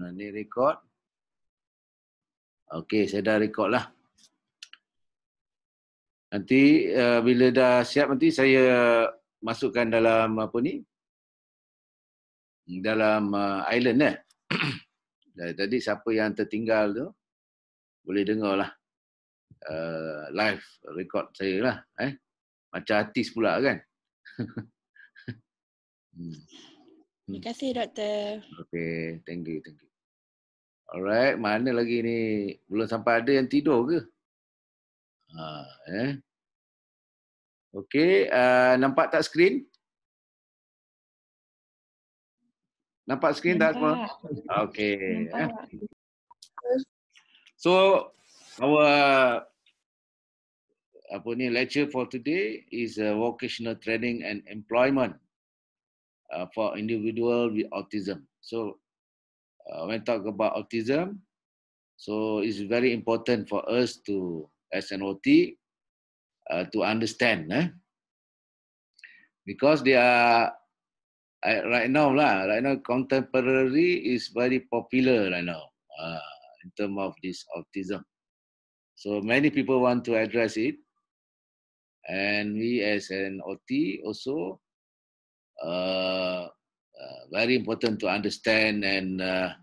Nah, ni record. Okey, saya dah rekod lah. Nanti uh, bila dah siap nanti saya masukkan dalam apa ni? Dalam uh, island eh. Dari tadi siapa yang tertinggal tu boleh dengar lah. Uh, live record saya lah. Eh? Macam artis pula kan? hmm. Terima kasih doktor. Okay, thank you, thank you. Alright, mana lagi ni? Belum sampai ada yang tidur ke? Ha, eh. Okay, uh, nampak tak skrin? Nampak skrin tak semua? Okay. Eh. So, our apa ni lecture for today is a uh, vocational training and employment uh, for individual with autism. So uh, when talk about autism, so it's very important for us to, as an OT, uh, to understand, eh? because they are right now lah. Right now, contemporary is very popular right now uh, in terms of this autism. So many people want to address it, and we as an OT also uh, very important to understand and the,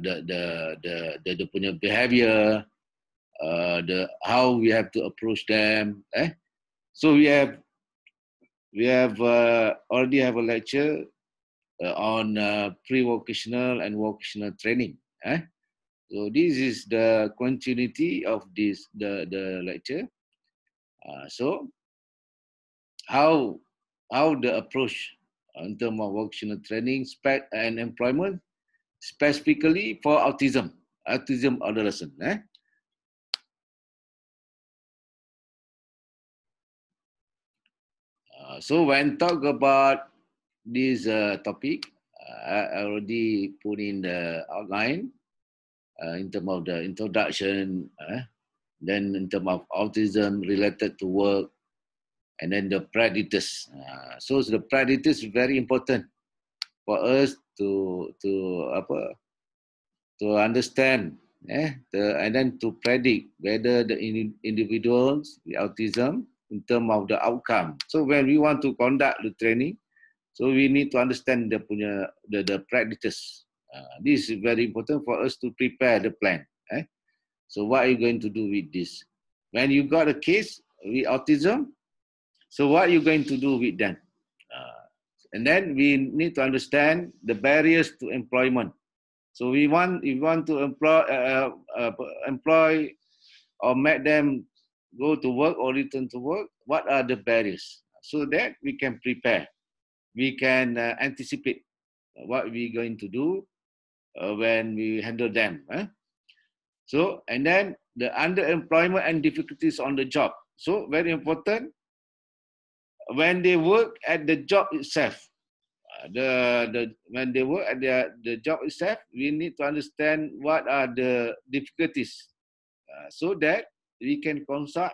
the, the, the, the punya behavior, the how we have to approach them. Eh? So we have we have already have a lecture on pre-vocational and vocational training. Eh? So this is the continuity of this the the lecture. Uh, so how how the approach in terms of vocational training and employment, specifically for autism, autism adolescent. Eh? Uh, so when talk about this uh, topic, uh, I already put in the outline uh, in terms of the introduction, eh? then in terms of autism related to work, and then the predators. Uh, so, the predators very important for us to to apa to understand eh the and then to predict whether the in, individuals with autism in term of the outcome. So when we want to conduct the training, so we need to understand the punya the the predators. Uh, this is very important for us to prepare the plan. Eh? So what are you going to do with this? When you got a case with autism, So what are you going to do with them? Uh, and then we need to understand the barriers to employment. So we want we want to employ uh, uh, uh, employ or make them go to work or return to work. What are the barriers? So that we can prepare, we can uh, anticipate what we're going to do uh, when we handle them. Eh? So and then the underemployment and difficulties on the job. So very important. when they work at the job itself uh, the the when they work at the the job itself we need to understand what are the difficulties uh, so that we can consult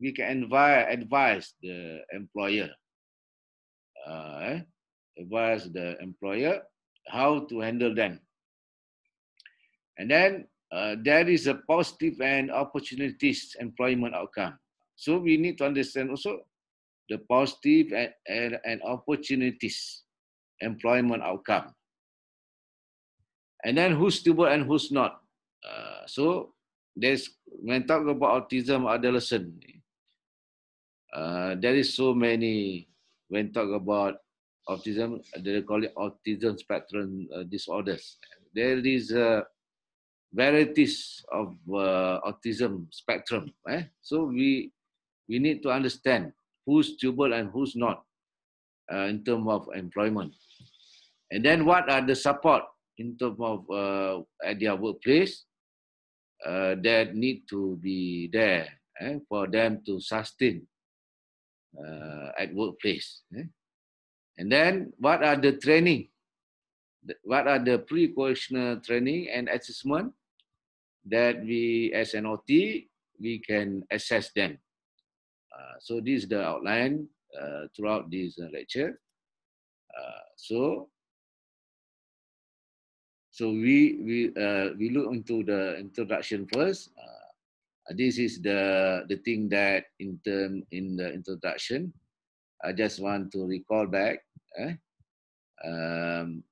we can advise advise the employer uh, eh? advise the employer how to handle them and then uh, there is a positive and opportunities employment outcome so we need to understand also the positive and, and, and opportunities employment outcome. And then who's stable and who's not. Uh, so there's when talk about autism adolescent, uh, there is so many when talk about autism, they call it autism spectrum uh, disorders. There is a uh, varieties of uh, autism spectrum. Eh? So we we need to understand who's stable and who's not uh, in terms of employment. And then what are the support in terms of uh, at their workplace uh, that need to be there eh, for them to sustain uh, at workplace. Eh? And then what are the training? What are the pre qualification training and assessment that we as an OT, we can assess them uh, so this is the outline uh, throughout this uh, lecture. so so we we uh, we look into the introduction first. Uh, this is the the thing that in term in the introduction. I just want to recall back. Eh? Um,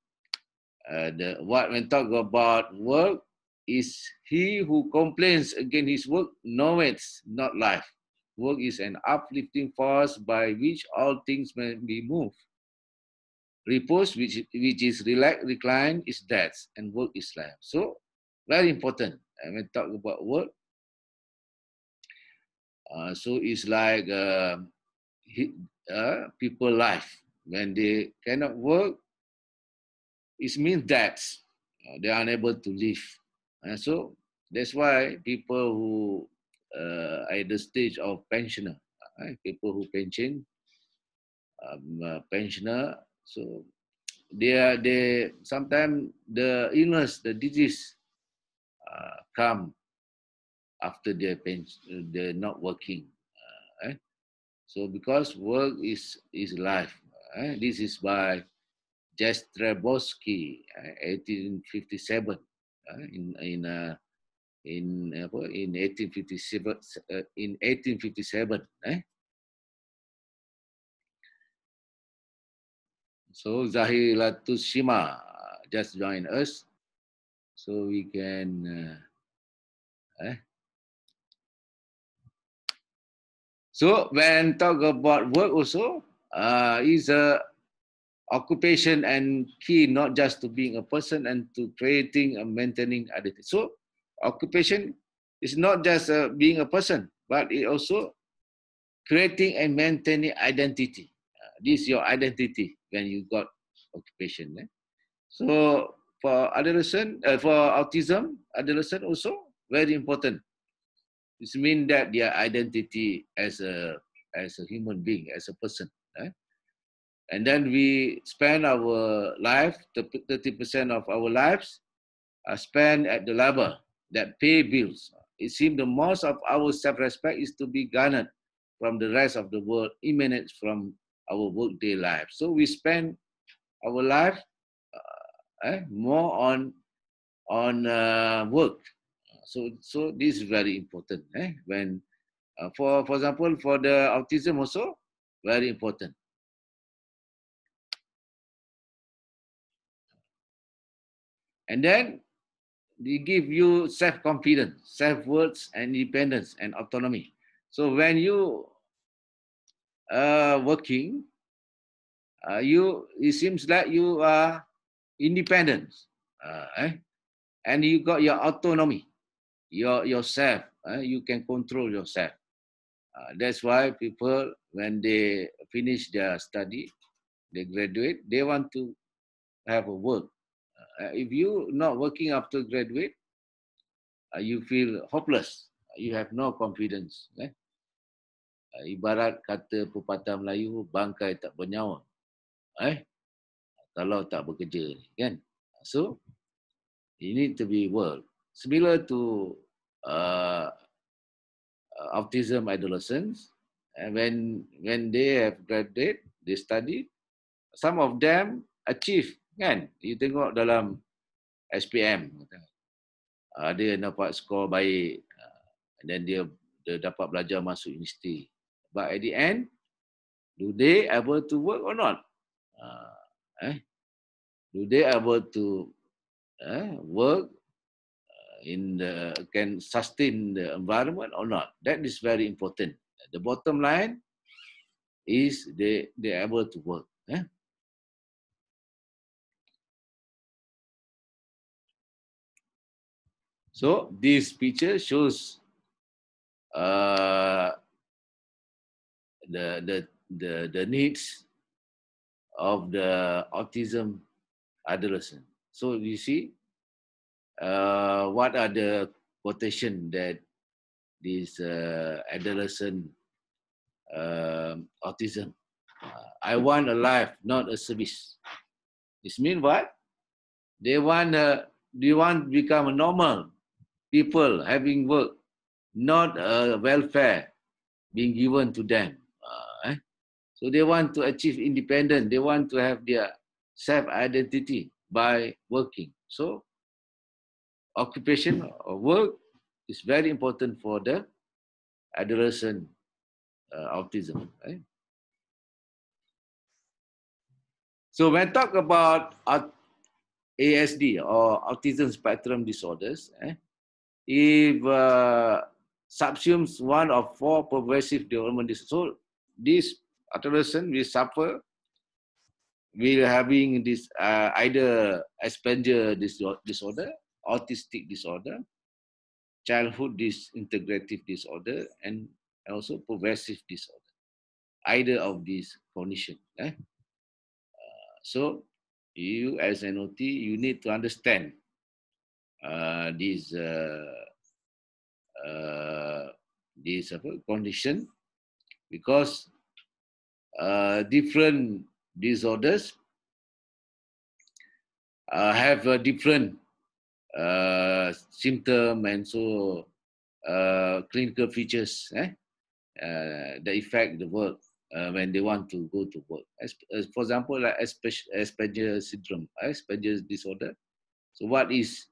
uh, the what when talk about work is he who complains against his work knoweth not life. Work is an uplifting force by which all things may be moved. Repose, which, which is relax, recline, is death, and work is life. So, very important. I uh, mean, talk about work. Uh, so it's like uh, uh, people life when they cannot work. It means that uh, they are unable to live, and uh, so that's why people who uh, at the stage of pensioner, right? people who pension, um, uh, pensioner. So they are they sometimes the illness, the disease, uh, come after they pension, they're not working. Right? Uh, eh? So because work is is life. Eh? This is by Jastrebowski, 1857, uh, uh, in in in apa in 1857 uh, in 1857 eh so zahiratu shima just join us so we can uh, eh so when talk about work also uh, is a occupation and key not just to being a person and to creating and maintaining identity so Occupation is not just uh, being a person, but it also creating and maintaining identity. Uh, this is your identity when you got occupation. Eh? So for adolescent, uh, for autism, adolescent also very important. This means that their identity as a as a human being, as a person. Eh? And then we spend our life, 30% of our lives are spent at the labor, that pay bills. It seems the most of our self-respect is to be garnered from the rest of the world, emanates from our workday life. So we spend our life uh, eh, more on on uh, work. So so this is very important. Eh? When uh, for for example for the autism also very important. And then they give you self-confidence, self-worth, and independence and autonomy. So when you uh, working, uh, you it seems like you are independent, uh, eh? and you got your autonomy, your yourself. Eh? You can control yourself. Uh, that's why people, when they finish their study, they graduate, they want to have a work Uh, if you not working after graduate, uh, you feel hopeless. You have no confidence. Eh? Uh, ibarat kata pepatah Melayu, bangkai tak bernyawa. Eh? Kalau tak bekerja. Kan? So, you need to be world. Similar to uh, autism adolescents, and when when they have graduated, they study, some of them achieve Kan? You tengok dalam SPM. Ada uh, ah, dapat skor baik. Uh, ah, and then dia, dia dapat belajar masuk universiti. But at the end, do they able to work or not? Uh, eh? Do they able to eh, work in the can sustain the environment or not that is very important the bottom line is they they able to work eh? So this picture shows uh, the, the, the, the needs of the autism adolescent. So you see uh, what are the quotation that this uh, adolescent uh, autism. Uh, I want a life, not a service. This mean what? They want, uh, they want to become normal, people having work, not uh, welfare being given to them. Uh, eh? So they want to achieve independence. They want to have their self-identity by working. So occupation or work is very important for the adolescent uh, autism. So when talk about ASD or autism spectrum disorders, eh, if uh, subsumes one of four progressive development disorders. So this adolescent will suffer will having this uh, either Asperger disorder, autistic disorder, childhood disintegrative disorder, and also progressive disorder. Either of these condition. Eh? Uh, so you as an OT, you need to understand uh, this uh, uh, this condition because different disorders have a different symptom and so clinical features. Eh? Uh, the the work uh, when they want to go to work. As, as for example, like Asperger syndrome, eh? Asperger's disorder. So what is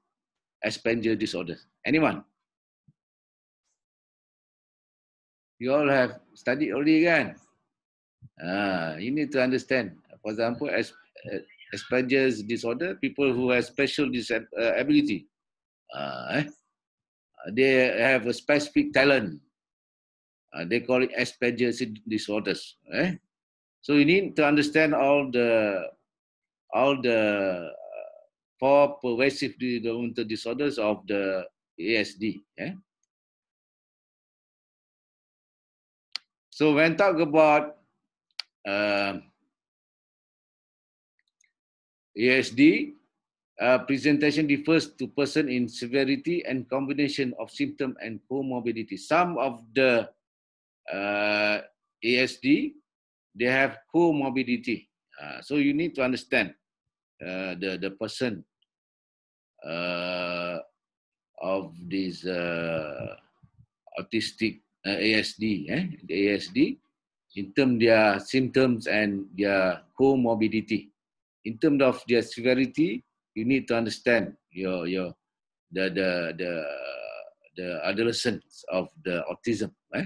Asperger disorders. Anyone? You all have studied already kan? Ah, you need to understand. For example, as eh, Asperger's disorder, people who have special disability, uh, eh? Ah, eh? Ah, they have a specific talent. Uh, they call it Asperger's disorders. Eh? So you need to understand all the all the for pervasive developmental disorders of the ASD. Yeah? So when talk about uh, ASD, uh, presentation differs to person in severity and combination of symptom and comorbidity. Some of the uh, ASD, they have comorbidity. Uh, so you need to understand Uh, the the person uh, of this uh, autistic uh, ASD, eh, the ASD, in terms their symptoms and their comorbidity, in terms of their severity, you need to understand your your the the the the adolescence of the autism, eh.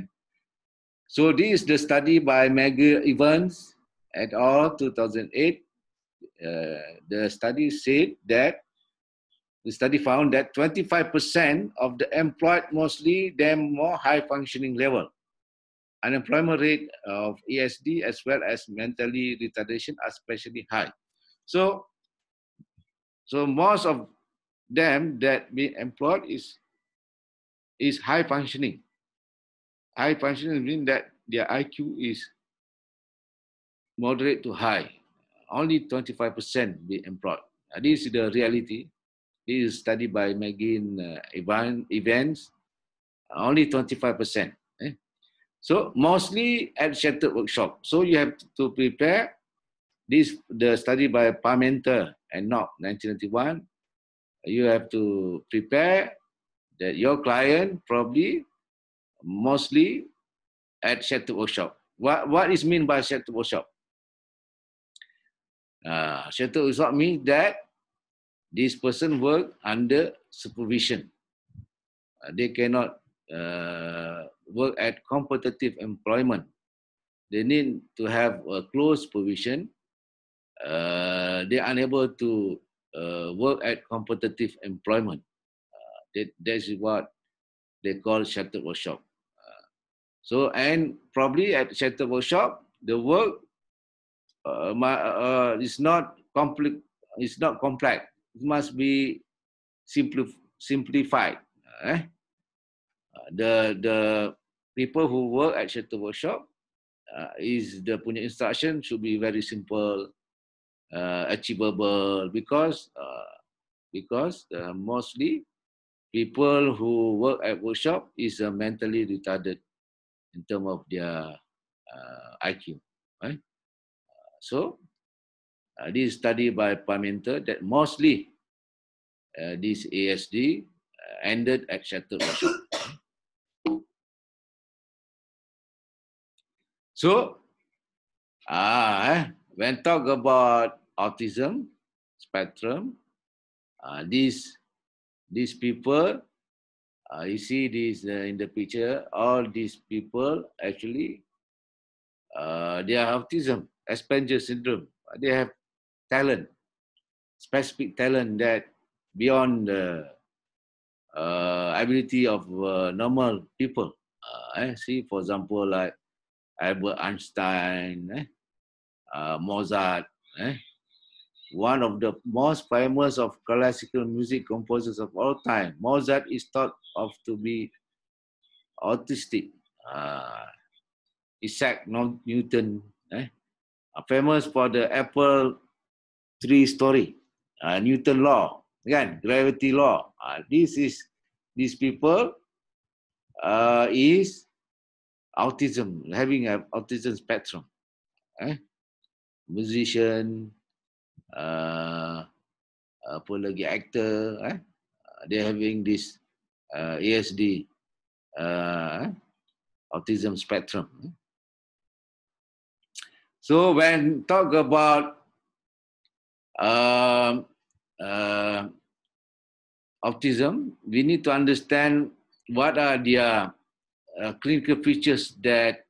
So this is the study by Maggie Evans at all 2008 Uh, the study said that the study found that 25% of the employed, mostly them more high functioning level. Unemployment rate of ESD as well as mentally retardation are especially high. So, so most of them that being employed is, is high functioning. High functioning means that their IQ is moderate to high only 25% be employed. This is the reality. This is studied by McGinn uh, Evans. Only 25%. Eh? So mostly at sheltered workshop. So you have to prepare this the study by Parmenter and not 1991. You have to prepare that your client probably mostly at sheltered workshop. What what is mean by sheltered workshop? Uh, ah, shadow means that this person work under supervision. Uh, they cannot uh, work at competitive employment. They need to have a close supervision. Uh, they are unable to uh, work at competitive employment. Uh, that, that is what they call shattered workshop. Uh, so, and probably at shattered workshop, the work Uh, my, uh, it's not complex. It's not complex. It must be simpli- simplified. Eh? Uh, the the people who work at Shutter Workshop uh, is the punya instruction should be very simple, uh, achievable because uh, because uh, mostly people who work at workshop is uh, mentally retarded in term of their uh, IQ. Right? So, uh, this study by Parmenter that mostly uh, this ASD uh, ended at shattered so, uh, when talk about autism spectrum, uh, these these people, uh, you see this uh, in the picture. All these people actually, uh, they are autism. Asperger syndrome. They have talent, specific talent that beyond the uh, ability of uh, normal people. Uh, eh? See, for example, like Albert Einstein, eh? uh, Mozart. Eh? One of the most famous of classical music composers of all time, Mozart is thought of to be autistic. Uh, Isaac Newton, eh? Ah, famous for the Apple tree story, uh, Newton law, kan? Gravity law. Uh, this is these people uh, is autism, having a autism spectrum. Eh? Musician, uh, apa lagi actor, eh? they having this uh, ASD, uh, eh? autism spectrum. Eh? So when talk about uh, uh, autism, we need to understand what are the uh, clinical features that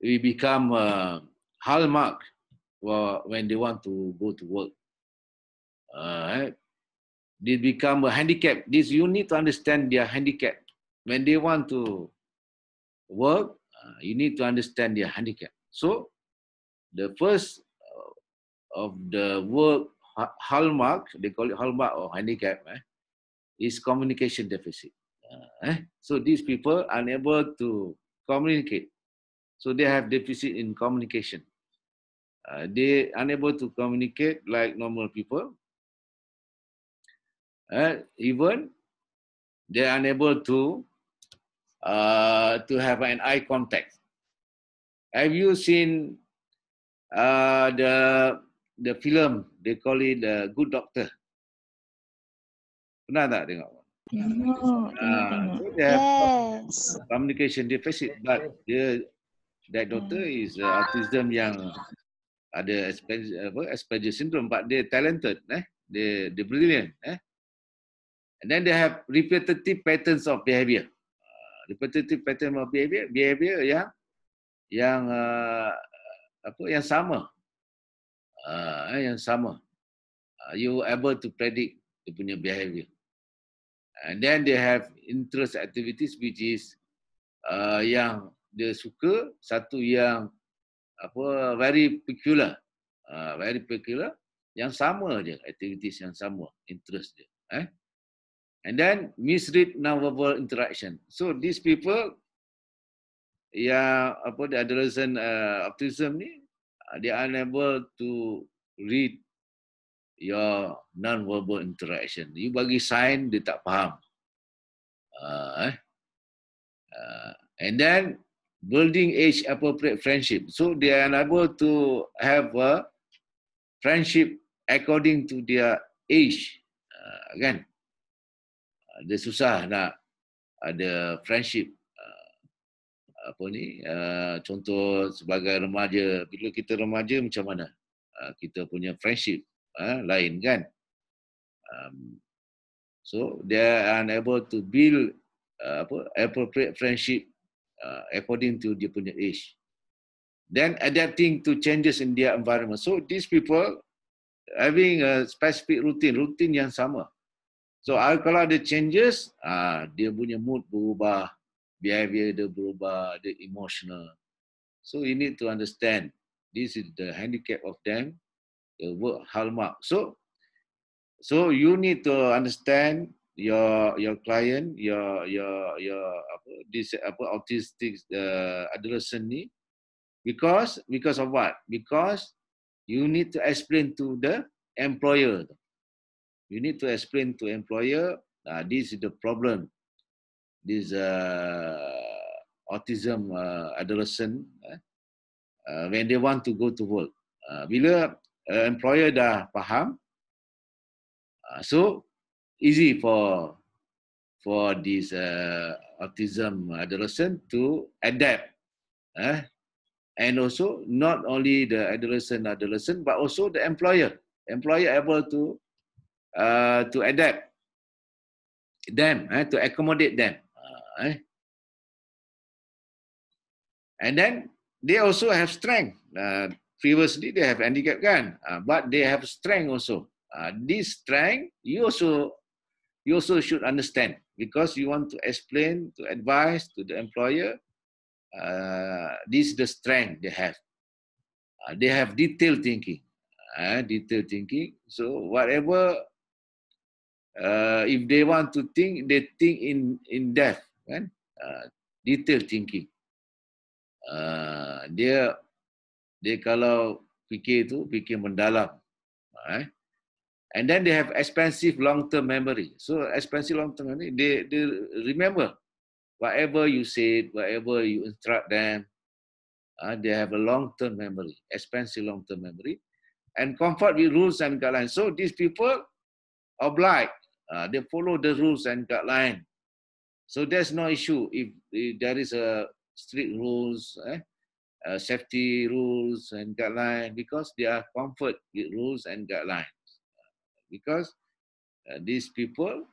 we become uh, hallmark when they want to go to work. Uh, they become a handicap. This you need to understand their handicap. When they want to work, uh, you need to understand their handicap. So the first uh, of the work hallmark, they call it hallmark or handicap, eh, is communication deficit. Uh, eh? So these people are unable to communicate. So they have deficit in communication. Uh, they unable to communicate like normal people. Uh, even they are unable to uh, to have an eye contact. Have you seen Uh, the the film they call it the good doctor pernah tak tengok no, ah, uh, they yes communication deficit but the that doctor hmm. is uh, autism yang ada Asperger, Asperger syndrome but they talented eh they they brilliant eh and then they have repetitive patterns of behavior uh, repetitive pattern of behavior behavior yang yang uh, apa yang sama uh, yang sama Are you able to predict the punya behavior and then they have interest activities which is uh, yang dia suka satu yang apa very peculiar uh, very peculiar yang sama aja activities yang sama interest dia eh and then misread nonverbal interaction so these people yang apa the adolescent uh, autism ni dia uh, unable to read your non-verbal interaction. You bagi sign, dia tak faham. Uh, eh? uh, and then, building age appropriate friendship. So, they are unable to have a friendship according to their age. Uh, again, uh, dia susah nak ada friendship apa ni uh, contoh sebagai remaja bila kita remaja macam mana uh, kita punya friendship uh, lain kan um, so they are unable to build uh, apa appropriate friendship uh, according to dia punya age then adapting to changes in their environment so these people having a specific routine routine yang sama so uh, kalau ada changes uh, dia punya mood berubah behavior dia berubah, dia emotional. So you need to understand this is the handicap of them, the work hallmark. So so you need to understand your your client, your your your apa this apa autistic uh, adolescent ni because because of what? Because you need to explain to the employer. You need to explain to employer uh, this is the problem this uh, autism uh, adolescent eh, uh, when they want to go to work. Uh, bila uh, employer dah faham, uh, so easy for for this uh, autism adolescent to adapt. Uh, and also not only the adolescent adolescent, but also the employer. Employer able to uh, to adapt them, eh, to accommodate them. Eh? And then they also have strength. Uh, previously they have handicap gun, uh, but they have strength also. Uh, this strength you also you also should understand because you want to explain to advise to the employer. Uh, this is the strength they have. Uh, they have detailed thinking, uh, detailed thinking. So whatever, uh, if they want to think, they think in in depth. kan uh, detail thinking uh, dia dia kalau fikir itu fikir mendalam uh, and then they have expensive long term memory so expensive long term ni they they remember whatever you said whatever you instruct them uh, they have a long term memory expensive long term memory and comfort with rules and guidelines so these people oblige uh, they follow the rules and guidelines So there's no issue if, if there is a strict rules, eh, uh, safety rules and guidelines because they are comfort with rules and guidelines. Because uh, these people,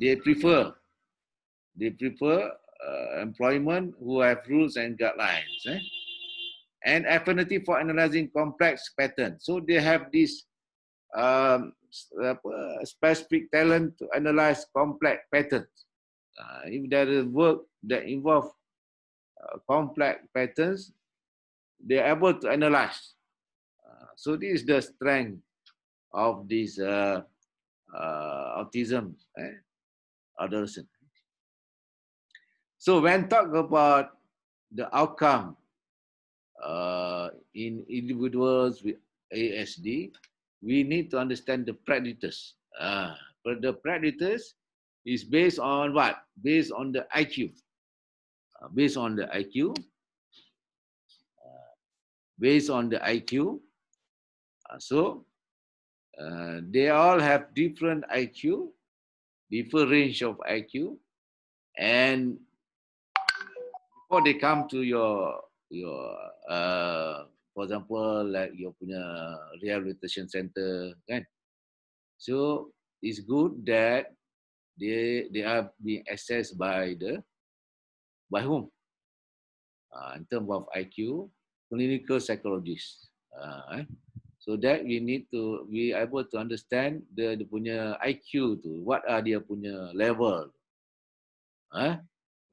they prefer, they prefer uh, employment who have rules and guidelines. Eh? And affinity for analyzing complex patterns. So they have this um, specific talent to analyze complex patterns. Uh, if there is work that involve uh, complex patterns, they are able to analyze. Uh, so this is the strength of this uh, uh, autism eh? adolescent. So when talk about the outcome uh, in individuals with ASD, we need to understand the predators. Uh, but the predators is based on what? Based on the IQ. Uh, based on the IQ. Uh, based on the IQ. Uh, so uh, they all have different IQ, different range of IQ, and before they come to your your uh, for example like your punya rehabilitation center right? so it's good that they they are being assessed by the by whom? Uh, in terms of IQ, clinical psychologist. Uh, eh? So that we need to be able to understand the the punya IQ tu. What are dia punya level? Eh?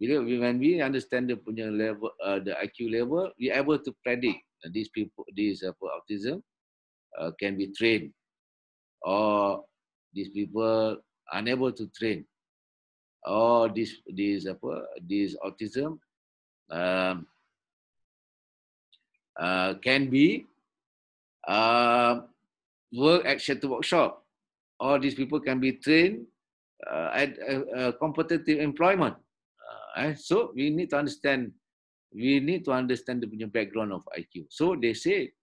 Bila when we understand the punya level, uh, the IQ level, we able to predict that these people, these apa uh, autism uh, can be trained or these people unable to train. Or this this apa this autism um, uh, can be uh, work at shelter workshop. All these people can be trained uh, at uh, competitive employment. Uh, eh, so we need to understand, we need to understand the punya background of IQ. So they say,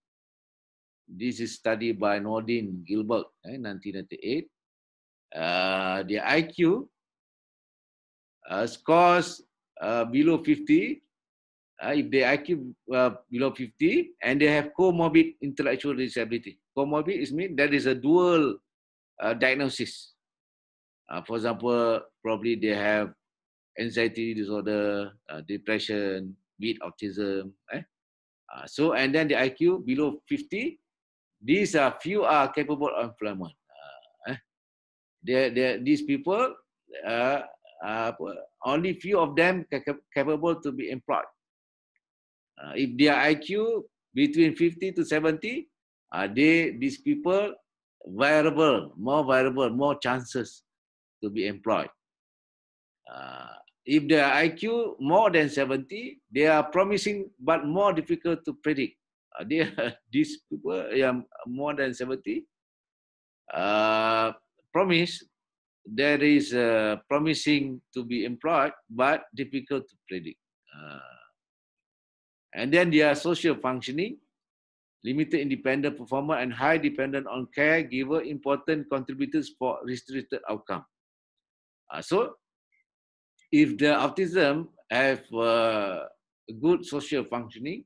this is study by Nordin Gilbert, eh, 1998. the uh, IQ uh, scores uh, below 50, uh, if the IQ uh, below 50, and they have comorbid intellectual disability. Comorbid is mean that is a dual uh, diagnosis. Uh, for example, probably they have anxiety disorder, uh, depression, with autism. Eh? Uh, so, and then the IQ below 50, these are few are capable of employment they, they, these people, uh, uh, only few of them capable to be employed. Uh, if their IQ between 50 to 70, uh, they, these people, viable, more viable, more chances to be employed. Uh, if their IQ more than 70, they are promising but more difficult to predict. Uh, they, these people yang more than 70, uh, promise, there is uh, promising to be employed, but difficult to predict. Uh, and then their social functioning, limited independent performer and high dependent on caregiver, important contributors for restricted outcome. Uh, so, if the autism have good social functioning,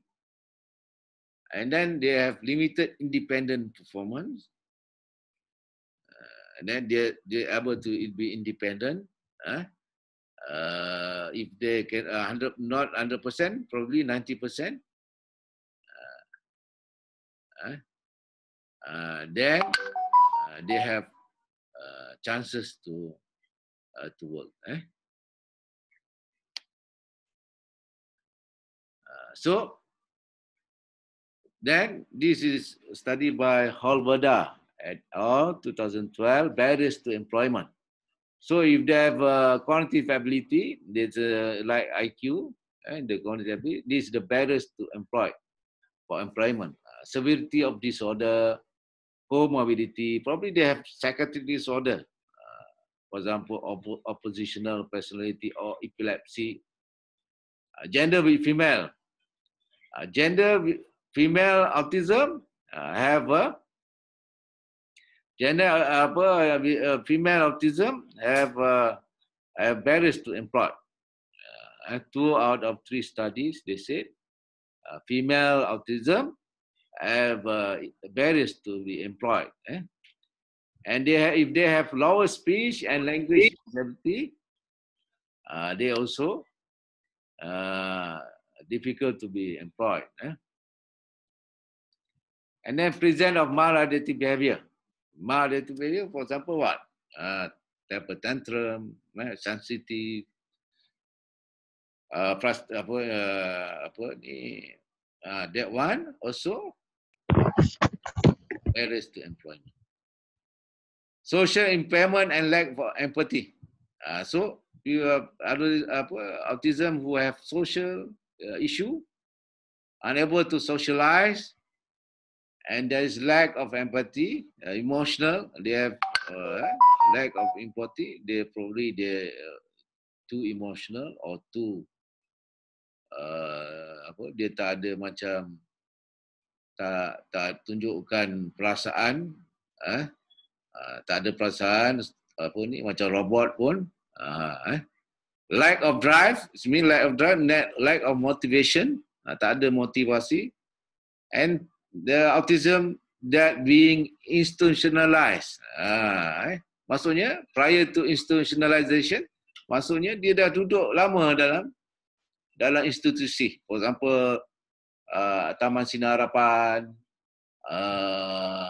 and then they have limited independent performance, and then they they able to be independent. Ah. Uh, if they can uh, hundred not hundred percent, probably ninety percent. Uh, ah. uh, then uh, they have uh, chances to uh, to work. Eh? Uh, so then, this is study by Holberda, at all 2012 barriers to employment. So if they have uh, a cognitive ability, there's like IQ and eh, the cognitive ability, this is the barriers to employ for employment. Uh, severity of disorder, comorbidity, probably they have psychiatric disorder, uh, for example, op- oppositional personality or epilepsy. Uh, gender with female. gender with female autism have a gender uh, apa uh, uh, female autism have uh, have barriers to employ. Uh, two out of three studies they said uh, female autism have uh, barriers to be employed. Eh? And they have, if they have lower speech and language ability, uh, they also uh, difficult to be employed. Eh? And then present of maladaptive behavior mild behavior, for example, what? Uh, temper tantrum, right? Eh, sensitive, uh, frust- apa, uh, apa ni? Uh, that one also barriers to employment. Social impairment and lack of empathy. Uh, so, you have apa, autism who have social uh, issue, unable to socialize, and there is lack of empathy, uh, emotional. They have uh, lack of empathy. They probably they uh, too emotional or too uh, apa? Dia tak ada macam tak tak tunjukkan perasaan, eh? uh, tak ada perasaan apa ni macam robot pun. Uh, eh? Lack of drive, it's mean lack of drive, net lack of motivation, uh, tak ada motivasi, and the autism that being institutionalized. Ah, eh? Maksudnya, prior to institutionalization, maksudnya dia dah duduk lama dalam dalam institusi. For example, uh, Taman Sinar Harapan, uh,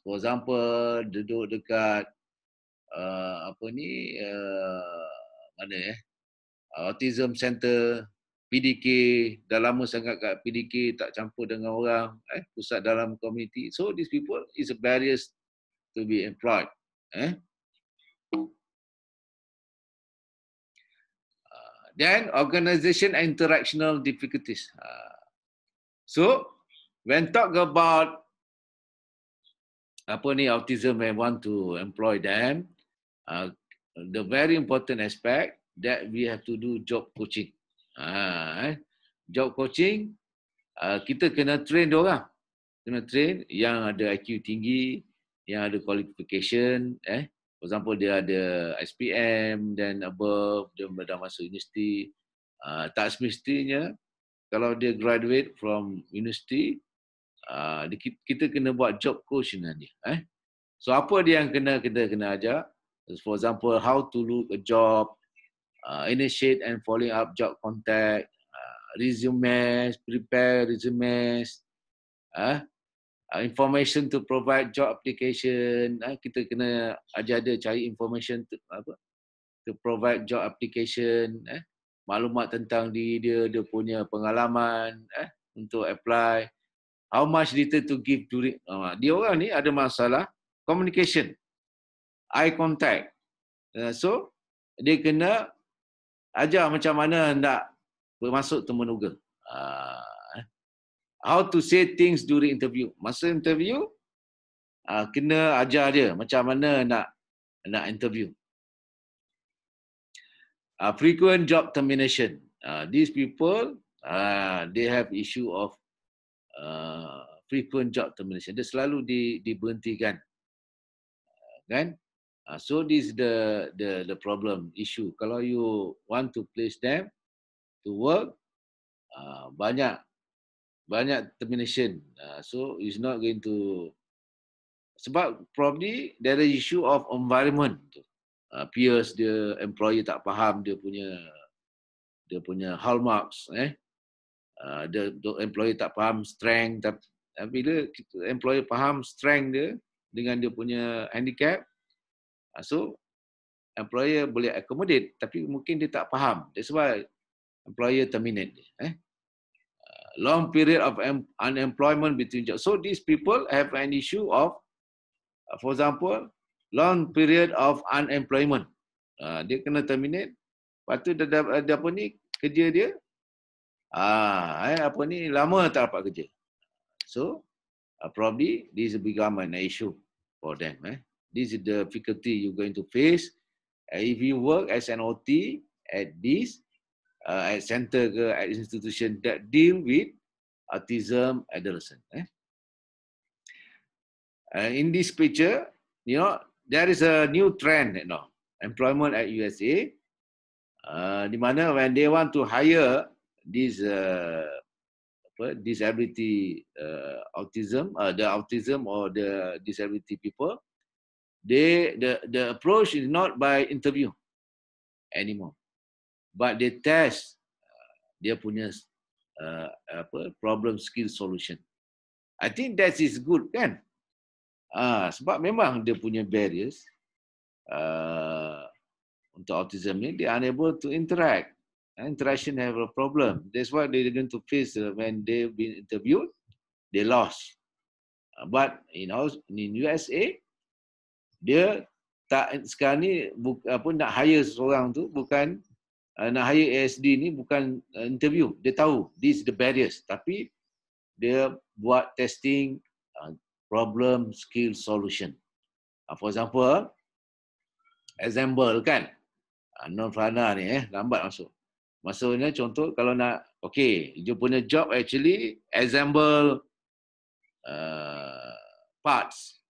for example, duduk dekat uh, apa ni, uh, mana ya, eh? autism center, PDK dah lama sangat kat PDK tak campur dengan orang eh pusat dalam komuniti so these people is a barriers to be employed eh uh, then organization interactional difficulties uh, so when talk about apa ni autism may want to employ them uh, the very important aspect that we have to do job coaching Ha, eh. Job coaching, uh, kita kena train dia orang. Kena train yang ada IQ tinggi, yang ada qualification. Eh. For example, dia ada SPM dan above, dia berada masuk universiti. Uh, tak semestinya, kalau dia graduate from universiti, uh, kita kena buat job coach dengan dia. Eh. So, apa dia yang kena kita kena ajar? For example, how to look a job, uh, initiate and following up job contact, uh, resumes, prepare resumes, uh, uh, information to provide job application. Uh, kita kena dia cari information to, apa, to provide job application. Uh, maklumat tentang diri dia, dia punya pengalaman uh, untuk apply. How much detail to give during uh, dia orang ni ada masalah communication, eye contact. Uh, so dia kena ajar macam mana hendak bermaksud temenuga. Uh, ah, eh. how to say things during interview. Masa interview, uh, kena ajar dia macam mana nak nak interview. Uh, frequent job termination. Uh, these people, uh, they have issue of uh, frequent job termination. Dia selalu di, diberhentikan. Uh, kan? Uh, so this is the the the problem issue. Kalau you want to place them to work, uh, banyak banyak termination. Uh, so it's not going to sebab probably there is issue of environment. Uh, peers dia employee tak faham dia punya dia punya hallmarks. Eh, the uh, employee tak faham strength. Tapi bila employee faham strength dia dengan dia punya handicap, Ah, so, employer boleh accommodate tapi mungkin dia tak faham. That's why employer terminate Eh? Ah, long period of unemployment between jobs. So, these people have an issue of, ah, for example, long period of unemployment. Uh, dia kena terminate. Lepas tu dia, dia, dia apa ni kerja dia ah eh, apa ni lama tak dapat kerja. So uh, probably this become an issue for them eh this is the difficulty you're going to face. Uh, if you work as an OT at this, uh, at center ke, at institution that deal with autism adolescent. Eh? Uh, in this picture, you know, there is a new trend, you know, employment at USA, uh, di mana when they want to hire this uh, apa, disability uh, autism, uh, the autism or the disability people, they the the approach is not by interview anymore but they test uh, dia punya uh, apa problem skill solution i think that is good kan ah uh, sebab memang dia punya barriers uh, untuk autism ni they unable to interact interaction have a problem that's why they going to face uh, when they been interviewed they lost uh, but in in USA dia tak sekarang ni apa nak hire seorang tu bukan uh, nak hire ASD ni bukan uh, interview dia tahu this the barriers tapi dia buat testing uh, problem skill solution uh, for example example kan uh, non fana ni eh lambat masuk maksudnya contoh kalau nak okay dia punya job actually example uh, parts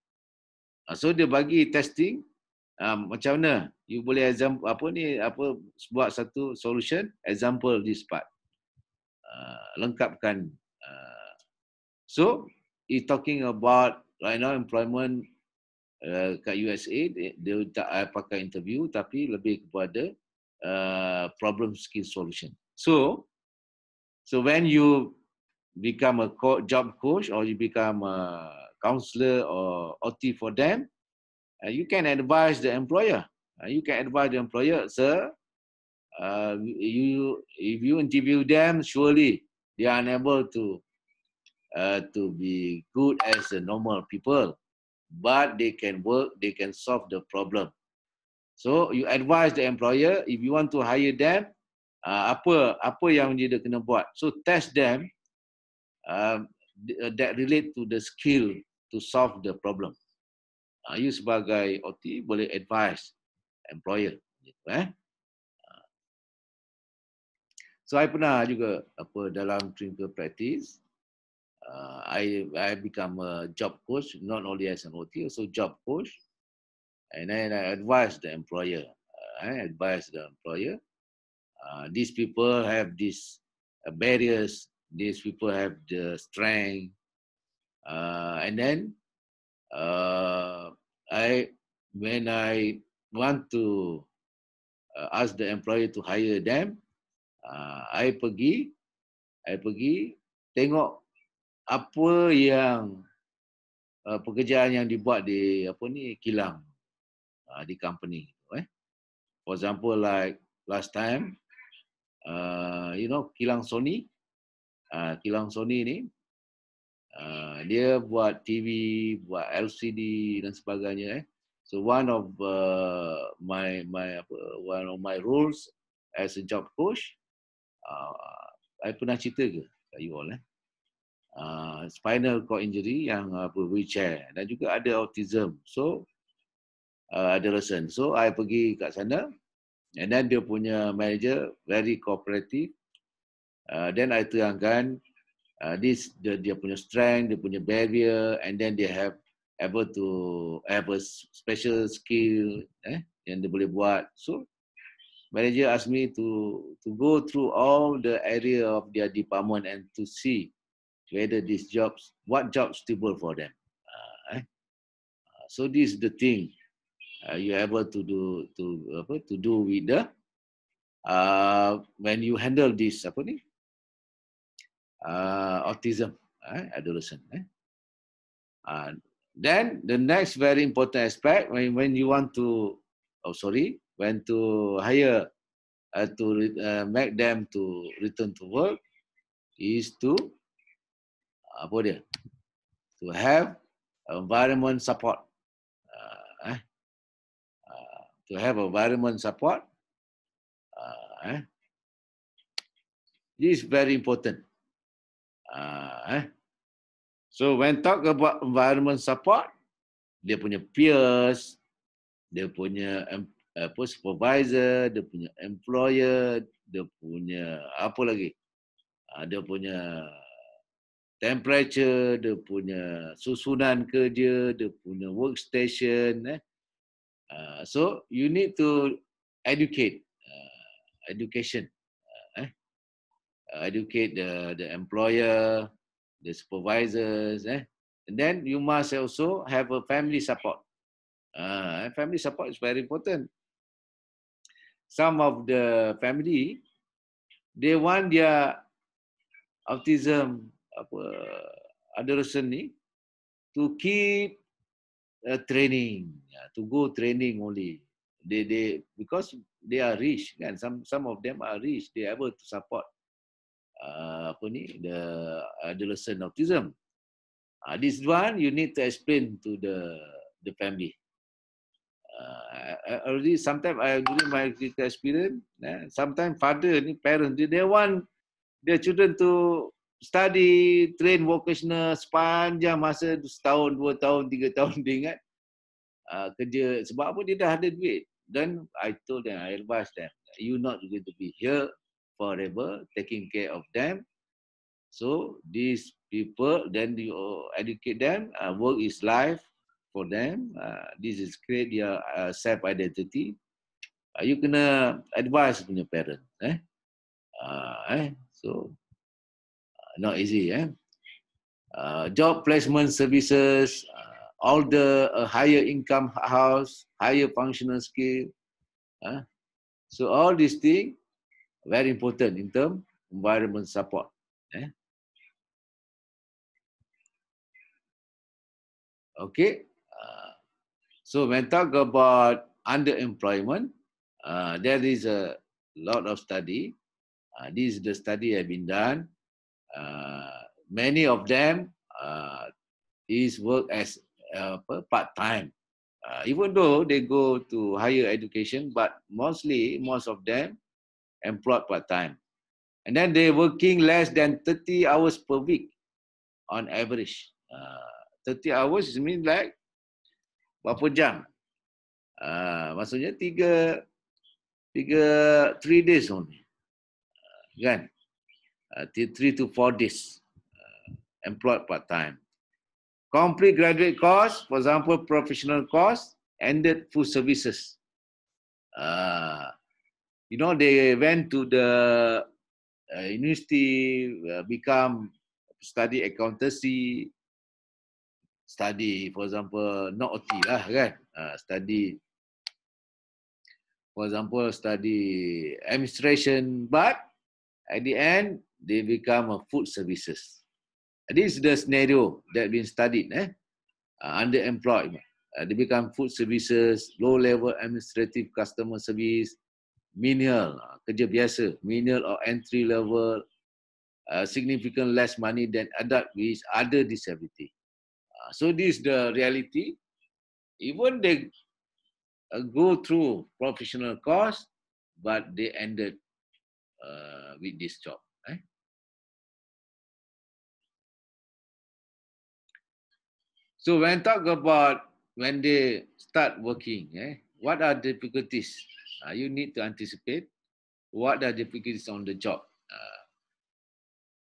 Ah, so dia bagi testing um, macam mana you boleh example apa ni apa buat satu solution example this part. Uh, lengkapkan uh, so he talking about right now employment uh, kat USA dia, dia tak I eh, pakai interview tapi lebih kepada uh, problem skill solution. So so when you become a co- job coach or you become a counselor or OT for them, uh, you can advise the employer. Uh, you can advise the employer, sir. Uh, you, if you interview them, surely they are unable to uh, to be good as the normal people, but they can work. They can solve the problem. So you advise the employer if you want to hire them, uh, apa apa yang dia dah kena buat. So test them. Um, uh, that relate to the skill to solve the problem. Uh, you sebagai OT boleh advise employer. Gitu, eh? Ah. So I pernah juga apa dalam clinical practice. Uh, I I become a job coach, not only as an OT, also job coach. And then I advise the employer. Uh, I advise the employer. Uh, these people have these uh, barriers. These people have the strength uh, and then uh, I when I want to uh, ask the employer to hire them, uh, I pergi, I pergi tengok apa yang uh, pekerjaan yang dibuat di apa ni kilang uh, di company. Eh. For example, like last time, uh, you know kilang Sony, uh, kilang Sony ni Ah, dia buat TV, buat LCD dan sebagainya eh. So one of uh, my my apa one of my roles as a job coach uh, pernah cerita ke kat you all eh. Uh, spinal cord injury yang apa uh, wheelchair dan juga ada autism. So uh, ada lesson. So I pergi kat sana and then dia punya manager very cooperative. Uh, then I terangkan Uh, this the dia punya strength, dia punya barrier, and then they have ever to have a special skill eh yang dia boleh buat. So manager ask me to to go through all the area of their department and to see whether these jobs what jobs suitable for them. Uh, eh? Uh, so this is the thing uh, you able to do to apa to do with the uh, when you handle this apa ni uh, autism eh, adolescent. Eh. Uh, then the next very important aspect when when you want to oh sorry when to hire uh, to uh, make them to return to work is to apa dia to have environment support uh, eh? uh, to have environment support uh, eh? this is very important Ah, eh. So when talk about environment support, dia punya peers, dia punya apa supervisor, dia punya employer, dia punya apa lagi? Ah, dia punya temperature, dia punya susunan kerja, dia punya workstation. Eh. Ah, so you need to educate, education. Uh, educate the the employer, the supervisors, eh? And then you must also have a family support. Uh, family support is very important. Some of the family, they want their autism apa, adolescent ni to keep uh, training, ya, to go training only. They they because they are rich, kan? Some some of them are rich. They able to support Ah, apa ni the adolescent autism uh, this one you need to explain to the the family uh, already sometimes i during my experience uh, eh, sometimes father ni parents, dia they want their children to study train vocational sepanjang masa setahun dua tahun tiga tahun dia ingat uh, kerja sebab apa dia dah ada duit then i told them i advised them you not going to be here forever taking care of them so these people then you educate them uh, work is life for them uh, this is create their uh, self identity uh, you kena advise punya parent eh uh, eh so uh, not easy eh uh, job placement services uh, all the uh, higher income house higher functional skill uh, so all these things very important in term environment support. Eh? Okay. Uh, so when talk about underemployment, uh, there is a lot of study. Uh, this is the study have been done. Uh, many of them uh, is work as uh, part time. Uh, even though they go to higher education, but mostly most of them employed part-time. And then they working less than 30 hours per week on average. Uh, ah, 30 hours is mean like berapa jam? Uh, maksudnya tiga, tiga, three days only. Uh, kan? Uh, three to four days uh, employed part-time. Complete graduate course, for example, professional course, ended full services. Uh, you know they went to the uh, university uh, become study accountancy study for example not OT lah kan uh, study for example study administration but at the end they become a food services this is the scenario that been studied eh uh, ah, underemployed uh, ah, they become food services low level administrative customer service menial ha, kerja biasa menial or entry level uh, significant less money than adult with other disability uh, so this is the reality even they uh, go through professional course but they ended uh, with this job eh? so when talk about when they start working eh, What are difficulties? Uh, you need to anticipate what are difficulties on the job. Uh,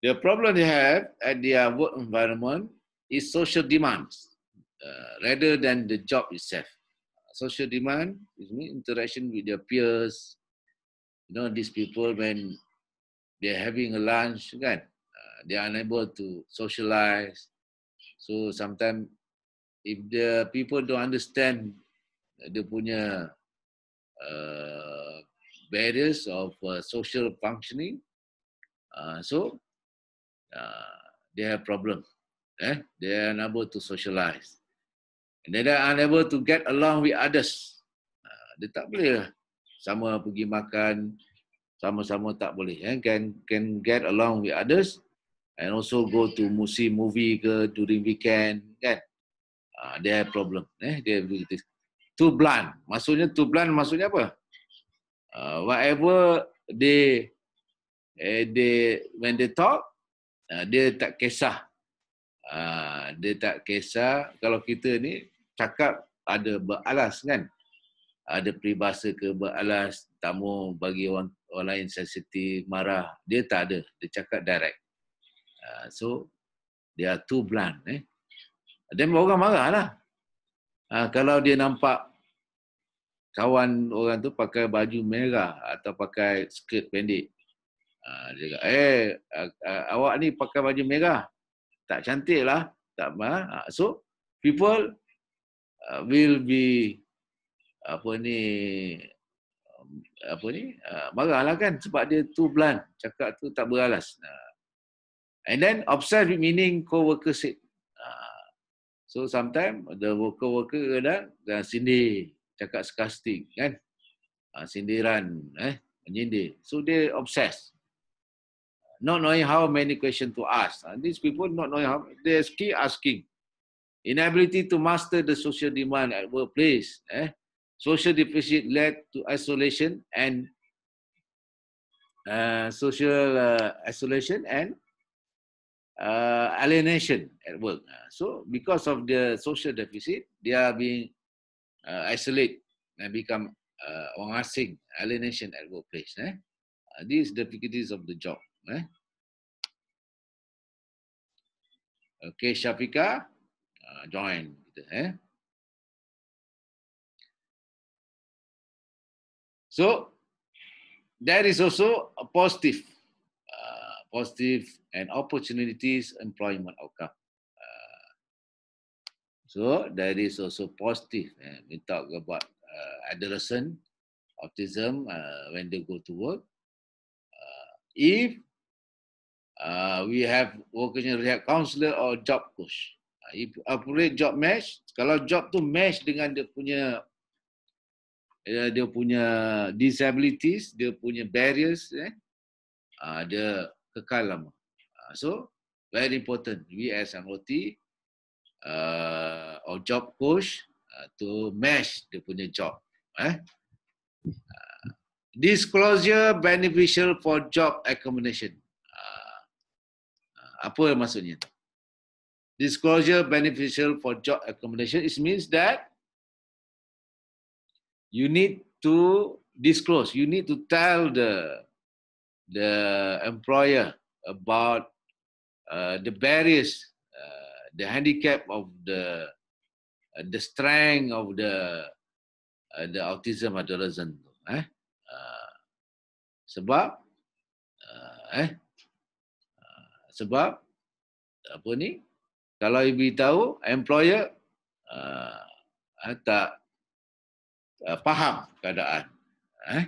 the problem they have at their work environment is social demands uh, rather than the job itself. Uh, social demand is interaction with their peers. You know, these people, when they're having a lunch, again, uh, they are unable to socialize. So sometimes, if the people don't understand dia punya uh, barriers of uh, social functioning. Uh, so uh, they have problem. Eh? They are unable to socialize. And they are unable to get along with others. Uh, dia tak boleh lah. sama pergi makan, sama-sama tak boleh. Eh? Can can get along with others and also go to movie movie ke during weekend kan uh, they have problem eh they have this too blunt. Maksudnya too blunt maksudnya apa? Uh, whatever they eh, they when they talk, uh, dia tak kisah. Uh, dia tak kisah kalau kita ni cakap ada beralas kan? Ada peribahasa ke beralas, tamu bagi orang, orang lain sensitif, marah. Dia tak ada. Dia cakap direct. Uh, so, dia too blunt. Eh? Dan orang marah lah. Ha, kalau dia nampak kawan orang tu pakai baju merah atau pakai skirt pendek. Ha, dia kata, eh, awak ni pakai baju merah. Tak cantik lah. Tak, ha. ha so, people uh, will be apa ni apa ni ha, marahlah kan sebab dia tu blunt cakap tu tak beralas ha. and then obsessed with meaning co-worker said So sometimes the worker-worker ada dan sindir, cakap sarcastic kan. Uh, sindiran eh, menyindir. So dia obsessed. Not knowing how many question to ask. Uh, these people not knowing how they keep asking. Inability to master the social demand at workplace. Eh? Social deficit led to isolation and uh, social uh, isolation and uh, alienation at work. Uh, so because of the social deficit, they are being uh, isolated and become uh, orang asing, alienation at workplace. Eh? Uh, these difficulties of the job. Eh? Okay, Shafika, uh, join. Eh? So, there is also a positive, uh, positive and opportunities employment outcome. Ah. so that is also positive. Eh? We talk about uh, adolescent autism uh, when they go to work. Uh, if uh, we have vocational rehab counselor or job coach, uh, if appropriate job match, kalau job tu match dengan dia punya uh, dia punya disabilities, dia punya barriers, eh, ada uh, kekal lama. So, very important. We as MOT, uh, or job coach, uh, to match the punya job. Eh? Uh, disclosure beneficial for job accommodation. Uh, uh, apa maksudnya? Disclosure beneficial for job accommodation. It means that you need to disclose. You need to tell the the employer about Uh, the barriers, uh, the handicap of the uh, the strength of the uh, the autism adolescent Eh? Uh, sebab uh, eh? Uh, sebab apa ni? Kalau ibu tahu, employer uh, eh, tak uh, faham keadaan. Eh?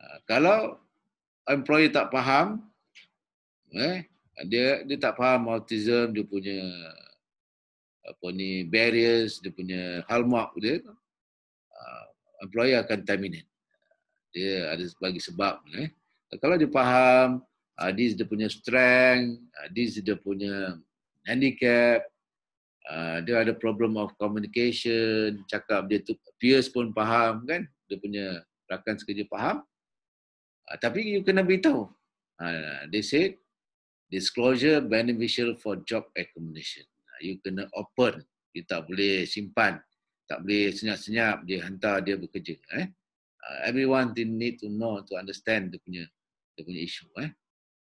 Uh, kalau employee tak faham eh dia dia tak faham autism dia punya apa ni barriers dia punya hallmark dia uh, ah, employee akan terminate dia ada bagi sebab eh kalau dia faham uh, this dia punya strength uh, this dia punya handicap uh, dia ada problem of communication cakap dia tu peers pun faham kan dia punya rakan sekerja faham Ah, tapi you kena beritahu. Ah, they said disclosure beneficial for job accommodation. Ah, you kena open. You tak boleh simpan. Tak boleh senyap-senyap dia hantar dia bekerja. Eh? everyone need to know to understand dia punya dia punya isu. Eh?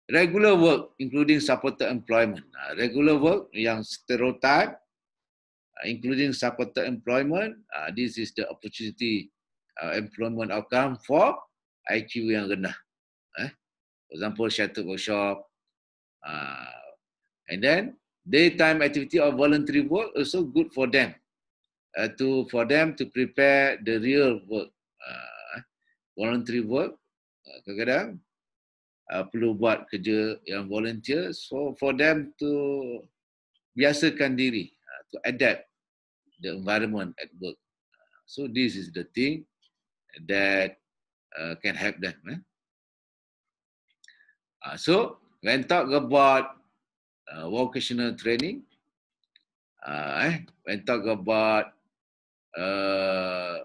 Regular work including supported employment. regular work yang stereotype including supported employment this is the opportunity employment outcome for IQ yang rendah. Eh? For example, Shattered Workshop. Uh, and then, daytime activity or voluntary work also good for them. Uh, to For them to prepare the real work. Uh, voluntary work, uh, kadang-kadang, uh, Uh, perlu buat kerja yang volunteer so for them to biasakan diri uh, to adapt the environment at work uh, so this is the thing that uh, can help them. Eh? Uh, so when talk about uh, vocational training, uh, eh, when talk about uh,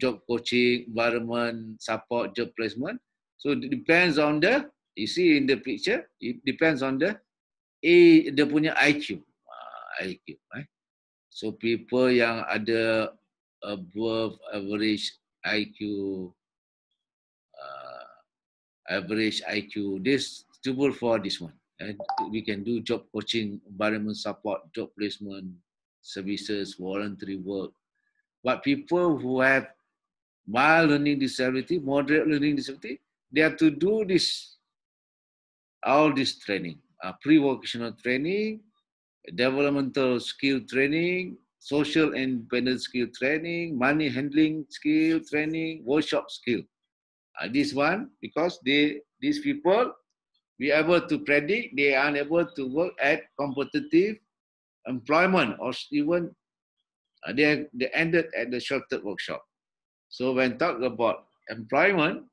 job coaching environment support job placement, so it depends on the you see in the picture. It depends on the a the punya IQ, uh, IQ. Eh? So people yang ada above average IQ, uh, average IQ. This suitable for this one. And we can do job coaching, environment support, job placement, services, voluntary work. But people who have mild learning disability, moderate learning disability, they have to do this, all this training, uh, pre-vocational training, developmental skill training, social and independent skill training, money handling skill training, workshop skill. Uh, this one, because they these people, be able to predict, they are able to work at competitive employment or even uh, they, they ended at the sheltered workshop. So when talk about employment,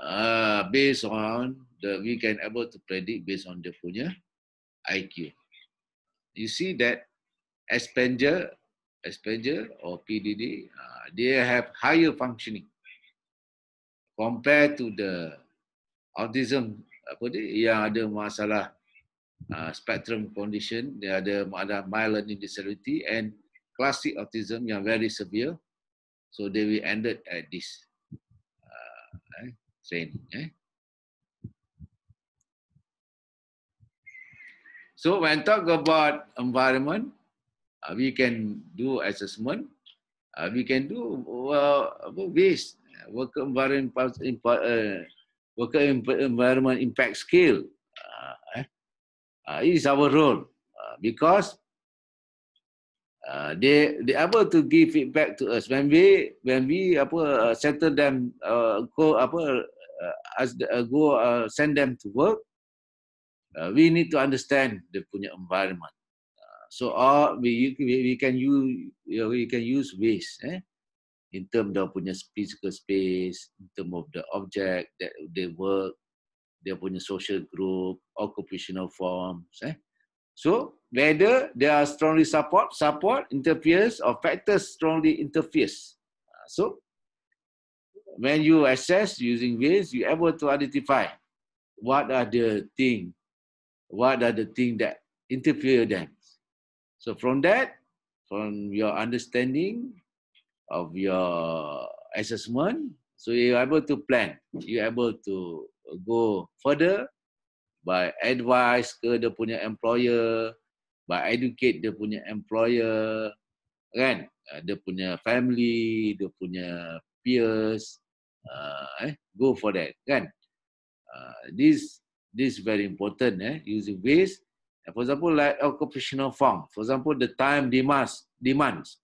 uh, based on the, we can able to predict based on the punya IQ. You see that Expander, Expander or PDD, uh, they have higher functioning compared to the autism apa ni yang ada masalah uh, spectrum condition, dia ada ada mild learning disability and classic autism yang very severe. So they will ended at this uh, eh, training. Eh? So when talk about environment, uh, we can do assessment uh, we can do uh, this work environment impact uh, work environment impact skill uh, uh, is our role uh, because uh, they they able to give feedback to us when we when we apa uh, settle them uh, go apa uh, as the, uh, go uh, send them to work uh, we need to understand the punya environment so uh, we, we we can use you know, we can use waste eh in term dia punya physical space in term of the object that they work dia punya social group occupational forms eh so whether there are strongly support support interferes or factors strongly interferes ah, so when you assess using waste you able to identify what are the thing what are the thing that interfere them So from that, from your understanding of your assessment, so you able to plan, you able to go further by advice ke dia punya employer, by educate the punya employer, kan? The ah, punya family, the punya peers, uh, eh, go for that, kan? Uh, this this very important, eh, using waste For example, like occupational form. For example, the time demands, demands,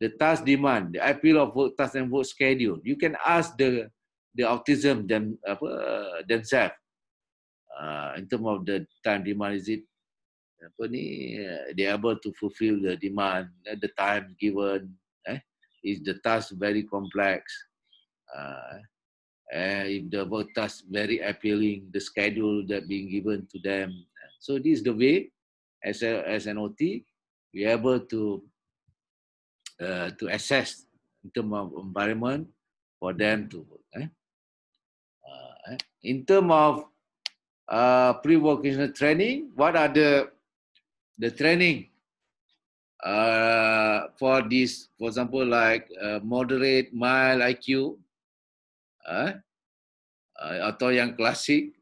the task demand, the appeal of work task and work schedule. You can ask the the autism them apa uh, themselves. Uh, in terms of the time demand, is it apa ni? Uh, they able to fulfill the demand, at uh, the time given. Eh? Is the task very complex? Uh, uh, if the work task very appealing, the schedule that being given to them So this is the way as a, as an OT we are able to uh, to assess in term of environment for them to work. Eh? Uh, eh? in term of uh, pre vocational training, what are the the training uh, for this? For example, like uh, moderate, mild IQ, eh? uh, atau yang klasik,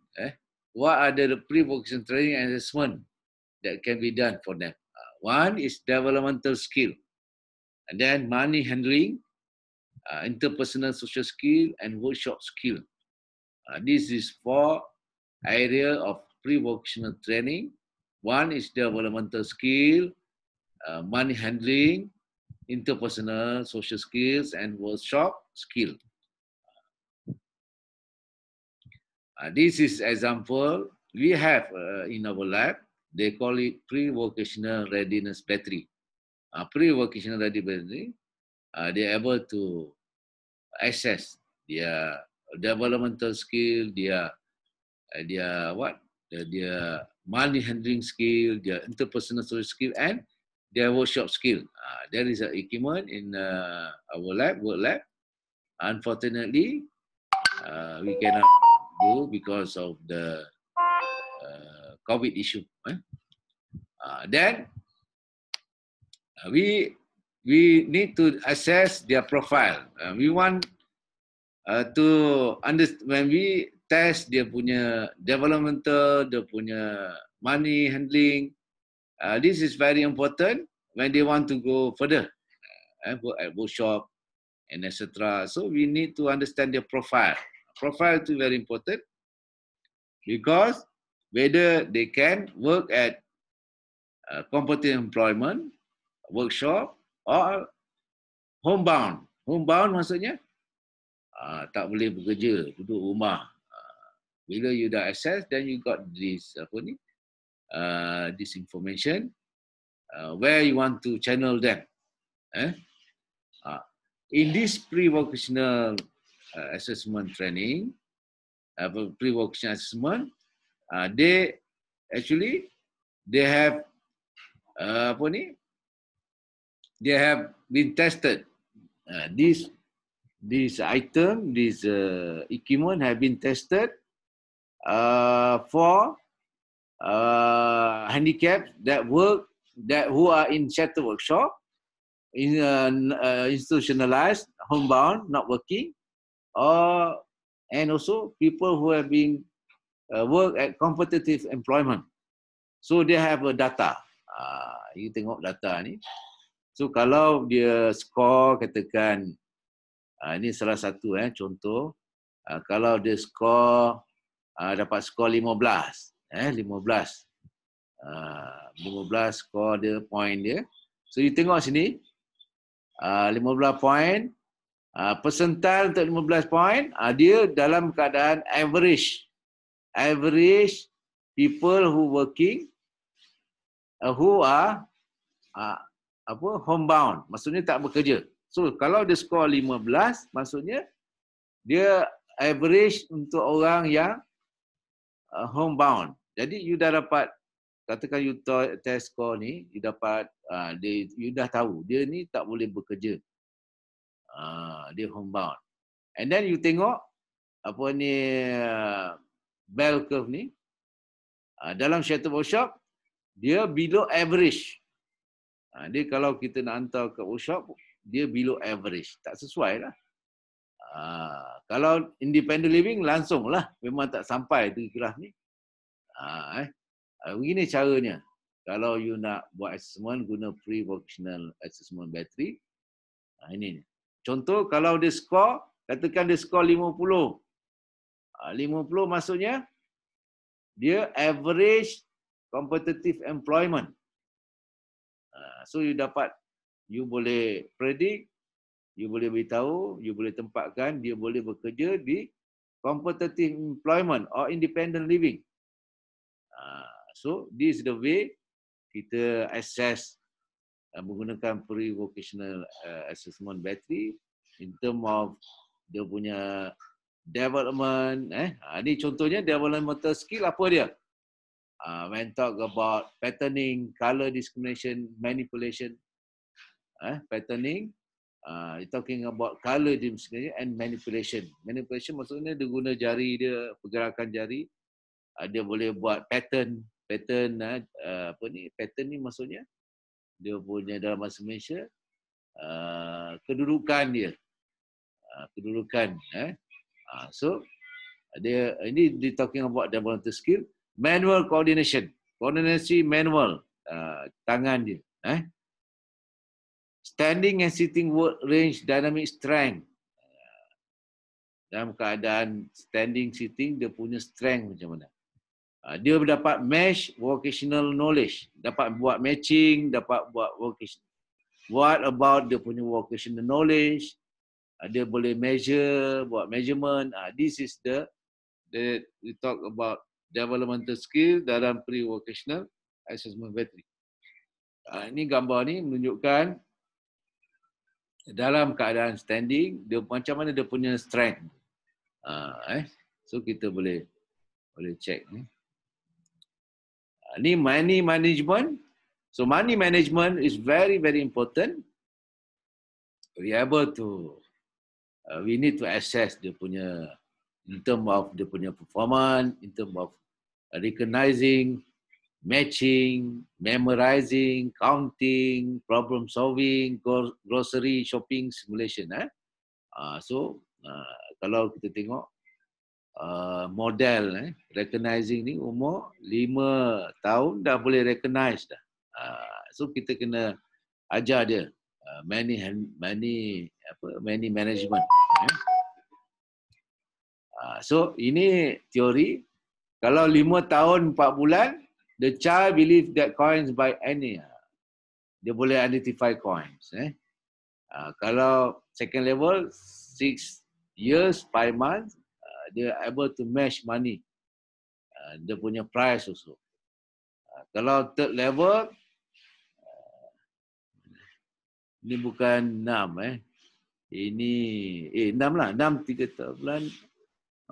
what are the pre-vocational training assessment that can be done for them? Uh, one is developmental skill, and then money handling, uh, interpersonal social skill, and workshop skill. Uh, this is four area of pre-vocational training. One is developmental skill, uh, money handling, interpersonal social skills, and workshop skill. Uh, this is example we have uh, in our lab they call it pre vocational readiness battery uh, pre vocational readiness, battery uh, they are able to assess their developmental skill their uh, their what their money handling skill their interpersonal social skill and their workshop skill uh, there is a equipment in uh, our lab work lab unfortunately uh, we cannot ago because of the uh, COVID issue. Eh? Uh, then uh, we we need to assess their profile. Uh, we want uh, to understand when we test dia punya developmental, dia punya money handling. Uh, this is very important when they want to go further, uh, at workshop and etc. So we need to understand their profile profile itu very important because whether they can work at a uh, competent employment, workshop or homebound. Homebound maksudnya uh, tak boleh bekerja, duduk rumah. Uh, bila you dah access, then you got this apa ni? this information. where you want to channel them? Eh? in this pre-vocational uh, assessment training, uh, pre-vocation assessment, uh, they actually they have uh, apa ni? They have been tested. Uh, this this item, this uh, equipment have been tested uh, for uh, handicaps that work that who are in shelter workshop in uh, uh, institutionalized homebound not working or and also people who have been uh, work at competitive employment. So they have a data. Ah, uh, you tengok data ni. So kalau dia skor katakan uh, ini salah satu eh contoh uh, kalau dia skor uh, ah, dapat skor 15 eh 15 ah uh, 15 skor dia point dia. So you tengok sini ah uh, 15 point Ah, persentil untuk 15 point uh, dia dalam keadaan average average people who working uh, who are uh, apa homebound maksudnya tak bekerja so kalau dia skor 15 maksudnya dia average untuk orang yang uh, homebound jadi you dah dapat katakan you test score ni you dapat uh, dia you dah tahu dia ni tak boleh bekerja Ah, dia homebound. And then you tengok apa ni bell curve ni. Uh, dalam shadow workshop dia below average. Uh, dia kalau kita nak hantar ke workshop dia below average. Tak sesuai lah. Uh, kalau independent living langsung lah. Memang tak sampai tu kelas ni. Uh, eh. Uh, begini caranya. Kalau you nak buat assessment guna pre-vocational assessment battery. Uh, ini ni. Contoh kalau dia skor, katakan dia skor 50. 50 maksudnya dia average competitive employment. Ah, so you dapat, you boleh predict, you boleh beritahu, you boleh tempatkan, dia boleh bekerja di competitive employment or independent living. Ah, so this is the way kita assess Uh, menggunakan pre-vocational uh, assessment battery in term of dia punya development eh ini ha, contohnya developmental skill apa dia uh, when talk about patterning color discrimination manipulation eh patterning uh, talking about color discrimination and manipulation manipulation maksudnya dia guna jari dia pergerakan jari uh, dia boleh buat pattern pattern uh, apa ni pattern ni maksudnya dia punya dalam bahasa Malaysia uh, kedudukan dia uh, kedudukan eh uh, so dia ini di talking about the volunteer skill manual coordination koordinasi manual uh, tangan dia eh standing and sitting work range dynamic strength uh, dalam keadaan standing sitting dia punya strength macam mana Ah, dia dapat match vocational knowledge dapat buat matching dapat buat vocational. what about dia punya vocational knowledge ah, dia boleh measure buat measurement ah, this is the that we talk about developmental skill dalam pre vocational assessment battery ini gambar ni menunjukkan dalam keadaan standing dia macam mana dia punya strength eh, so kita boleh boleh check ni ni money management. So money management is very very important. We able to, uh, we need to assess the punya in term of the punya performance, in term of uh, recognizing, matching, memorizing, counting, problem solving, grocery shopping simulation. Eh? Uh, so uh, kalau kita tengok Uh, model eh, recognizing ni umur 5 tahun dah boleh recognize dah. Uh, so kita kena ajar dia uh, many many apa many management. Eh. Uh, so ini teori kalau 5 tahun 4 bulan the child believe that coins by any ah, dia boleh identify coins eh. Uh, kalau second level 6 years 5 months dia able to match money. Ah, dia punya price also. Ah, kalau third level, ah, ini bukan enam eh. Ini, eh enam lah. Enam tiga tahun.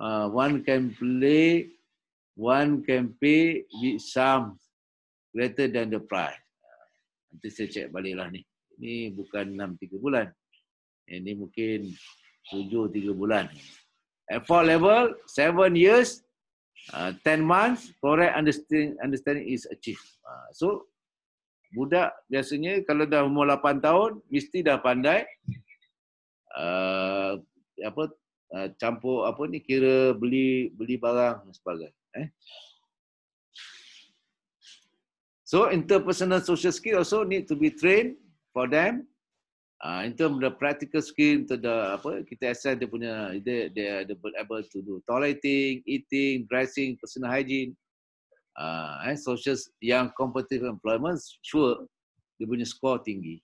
Uh, one can play, one can pay with some greater than the price. Nanti saya cek balik lah ni. Ini bukan enam tiga bulan. Ini mungkin tujuh tiga bulan at four level, seven years, uh, ten uh, months, correct understanding, understanding is achieved. Uh, so, budak biasanya kalau dah umur lapan tahun, mesti dah pandai uh, apa uh, campur apa ni kira beli beli barang dan sebagainya. Eh? So interpersonal social skill also need to be trained for them uh, in terms of the practical skill to the apa kita assess dia punya dia dia the able to do toileting eating dressing personal hygiene uh, eh, social yang competitive employment sure dia punya score tinggi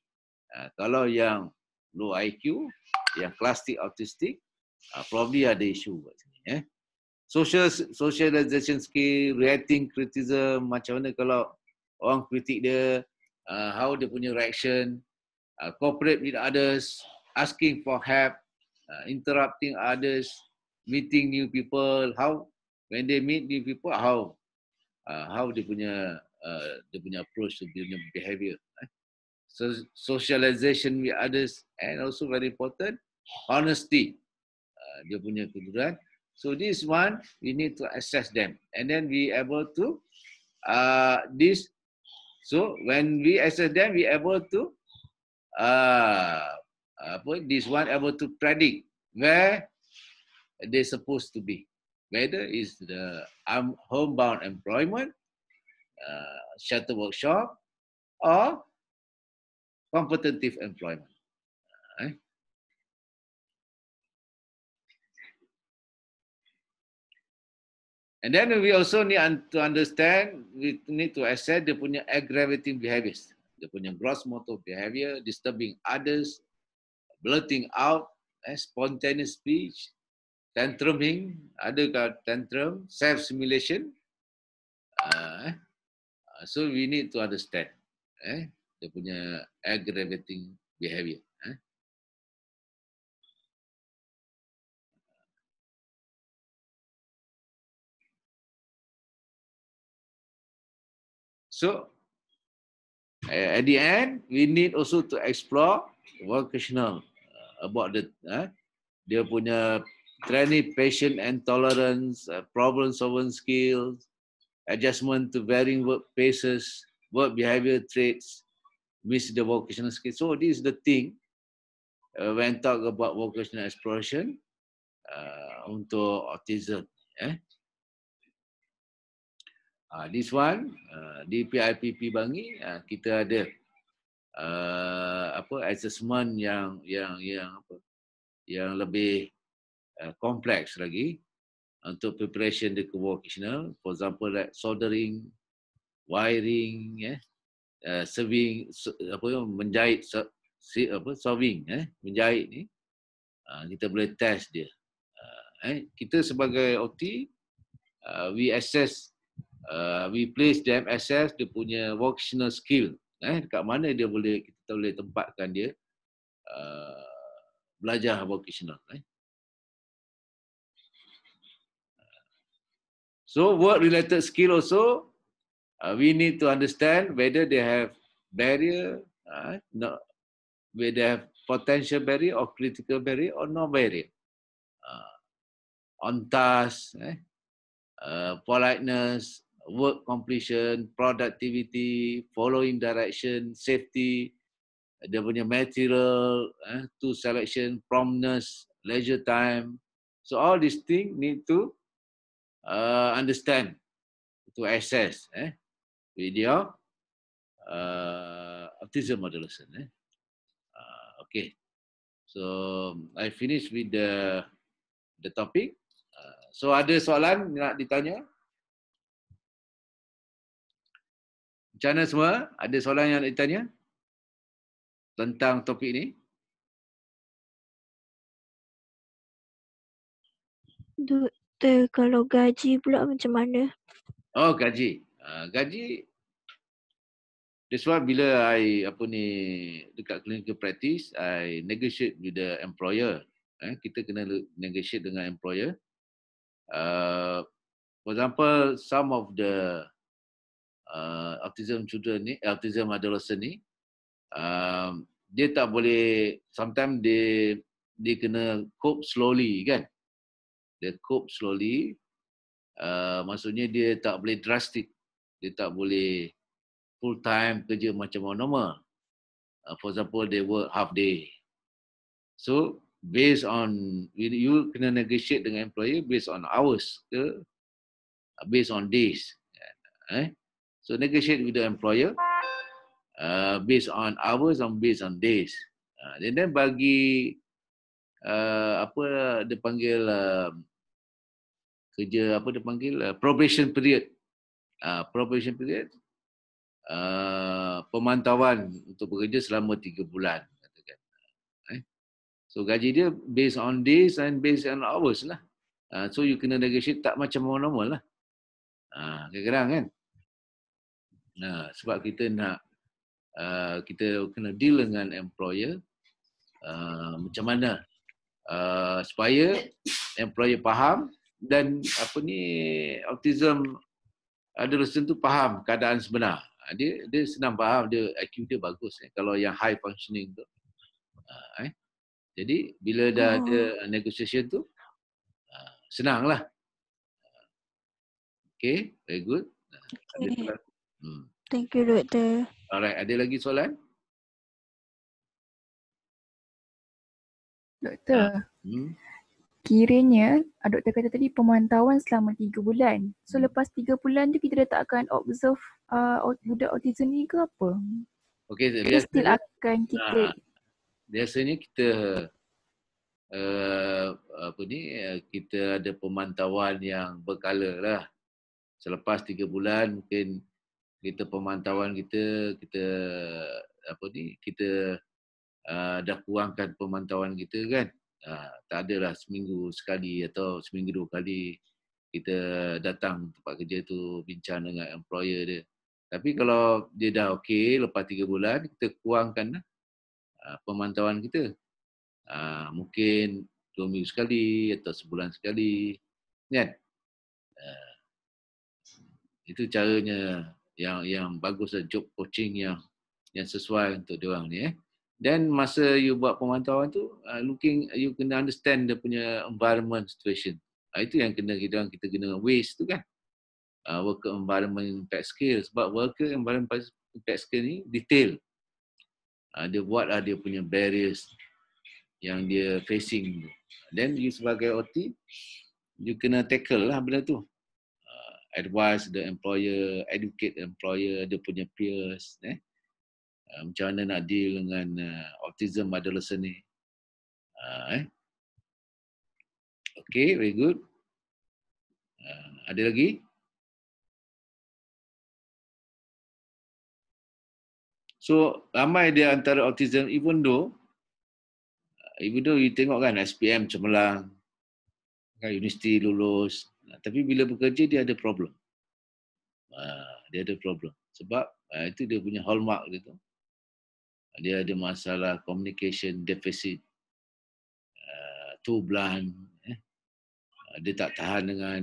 uh, kalau yang low IQ yang classic autistic uh, probably ada issue. kat sini eh social socialization skill reacting criticism macam mana kalau orang kritik dia uh, how dia punya reaction uh, cooperate with others, asking for help, uh, interrupting others, meeting new people. How when they meet new people, how uh, how dia punya uh, dia punya approach to punya behaviour. Eh? So socialisation with others and also very important honesty. Uh, dia punya kedudukan. So this one we need to assess them and then we able to uh, this. So when we assess them, we able to uh, uh, apa this one able to predict where they supposed to be whether is the um, homebound employment uh, shelter workshop or competitive employment uh, And then we also need to understand, we need to assess the punya aggravating behaviors. dia punya gross motor behavior, disturbing others, blurting out, eh, spontaneous speech, tantruming, ada kata tantrum, self simulation. Uh, ah, eh. ah, so we need to understand eh, dia punya aggravating behavior. Eh. So at the end we need also to explore vocational uh, about the uh, dia punya training patient and tolerance uh, problem solving skills adjustment to varying work paces work behavior traits miss the vocational skill so this is the thing uh, when talk about vocational exploration uh, untuk autism eh Uh, this one uh, ah, di PIPP Bangi uh, kita ada uh, apa assessment yang yang yang apa yang lebih uh, kompleks lagi untuk preparation the vocational for example like soldering wiring eh uh, serving so, apa yang menjahit so, si, apa sewing eh ya, menjahit ni uh, kita boleh test dia uh, eh kita sebagai OT uh, we assess uh, we place them assess dia punya vocational skill eh dekat mana dia boleh kita boleh tempatkan dia uh, belajar vocational eh so work related skill also uh, we need to understand whether they have barrier uh, no whether they have potential barrier or critical barrier or no barrier uh, on task eh uh, politeness work completion, productivity, following direction, safety, dia punya material, eh, to selection, promptness, leisure time. So all these things need to uh, understand, to assess eh, with your uh, autism adolescent. Eh. Uh, okay. So I finish with the the topic. Uh, so ada soalan nak ditanya? Macam mana semua? Ada soalan yang nak ditanya? Tentang topik ni? Doktor, kalau gaji pula macam mana? Oh, gaji. Ah, gaji. That's why bila I apa ni dekat clinical practice, I negotiate with the employer. Eh, kita kena negotiate dengan employer. Uh, for example, some of the uh, autism children ni, eh, autism adolescent ni, uh, dia tak boleh, sometimes dia, dia kena cope slowly kan. Dia cope slowly, uh, maksudnya dia tak boleh drastic. Dia tak boleh full time kerja macam orang normal. Uh, for example, they work half day. So, based on, you kena negotiate dengan employer based on hours ke, uh, based on days. Eh? So negotiate with the employer uh, based on hours and based on days. Uh, then then bagi uh, apa dia panggil uh, kerja apa dia panggil uh, probation period. Uh, probation period uh, pemantauan untuk bekerja selama 3 bulan. Katakan. Uh, eh? So gaji dia based on days and based on hours lah. Uh, so you kena negotiate tak macam normal lah. Uh, kadang-kadang kan. Nah, sebab kita nak uh, kita kena deal dengan employer uh, macam mana uh, supaya employer faham dan apa ni autism adolescent tu faham keadaan sebenar. Ah, dia dia senang faham dia IQ dia bagus eh. kalau yang high functioning tu. Uh, eh. Jadi bila dah oh. ada negotiation tu uh, senanglah. Okay, very good. Okay. Ada Hmm. Thank you, Doktor. Alright, ada lagi soalan? Doktor, ha. hmm? kiranya ah, Doktor kata tadi pemantauan selama tiga bulan. So, hmm. lepas 3 bulan tu kita dah tak akan observe uh, budak autism ni ke apa? Okay, so dia still akan kita... Ha, biasanya kita uh, apa ni, kita ada pemantauan yang berkala lah. Selepas tiga bulan mungkin kita pemantauan kita kita apa ni kita uh, dah kurangkan pemantauan kita kan uh, tak adalah seminggu sekali atau seminggu dua kali kita datang tempat kerja tu bincang dengan employer dia tapi kalau dia dah okey lepas tiga bulan kita kurangkan uh, pemantauan kita uh, mungkin dua minggu sekali atau sebulan sekali kan uh, itu caranya yang yang bagus lah job coaching yang yang sesuai untuk dia orang ni eh. Then masa you buat pemantauan tu uh, looking you kena understand dia punya environment situation. Uh, itu yang kena kita orang kita kena waste tu kan. Uh, ah, work environment impact scale sebab worker environment impact scale ni detail. Uh, dia buat ada lah dia punya barriers yang dia facing. Then you sebagai OT you kena tackle lah benda tu advise the employer, educate the employer, dia punya peers, eh? Uh, macam mana nak deal dengan uh, autism adolescent ni. Uh, eh? Okay, very good. Uh, ada lagi? So, ramai dia antara autism, even though, Ibu though you tengok kan SPM cemerlang, kan universiti lulus, tapi bila bekerja dia ada problem. Ah, dia ada problem. Sebab ah, itu dia punya hallmark dia tu. Ah, dia ada masalah communication deficit. Too blunt. Eh. Dia tak tahan dengan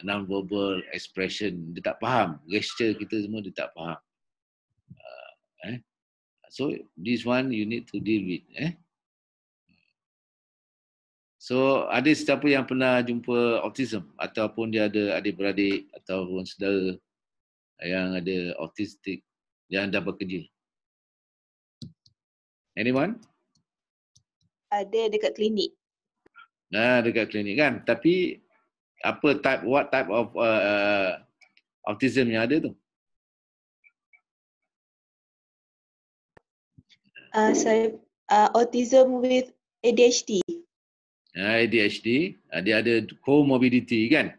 non-verbal expression. Dia tak faham. Gesture kita semua dia tak faham. Eh. So this one you need to deal with. Eh? So ada siapa yang pernah jumpa autism ataupun dia ada adik-beradik ataupun saudara yang ada autistik yang dah bekerja? Anyone? Ada dekat klinik. Nah, dekat klinik kan. Tapi apa type what type of uh, uh, autism yang ada tu? Uh, saya uh, autism with ADHD. ADHD, ah, dia ada comorbidity kan.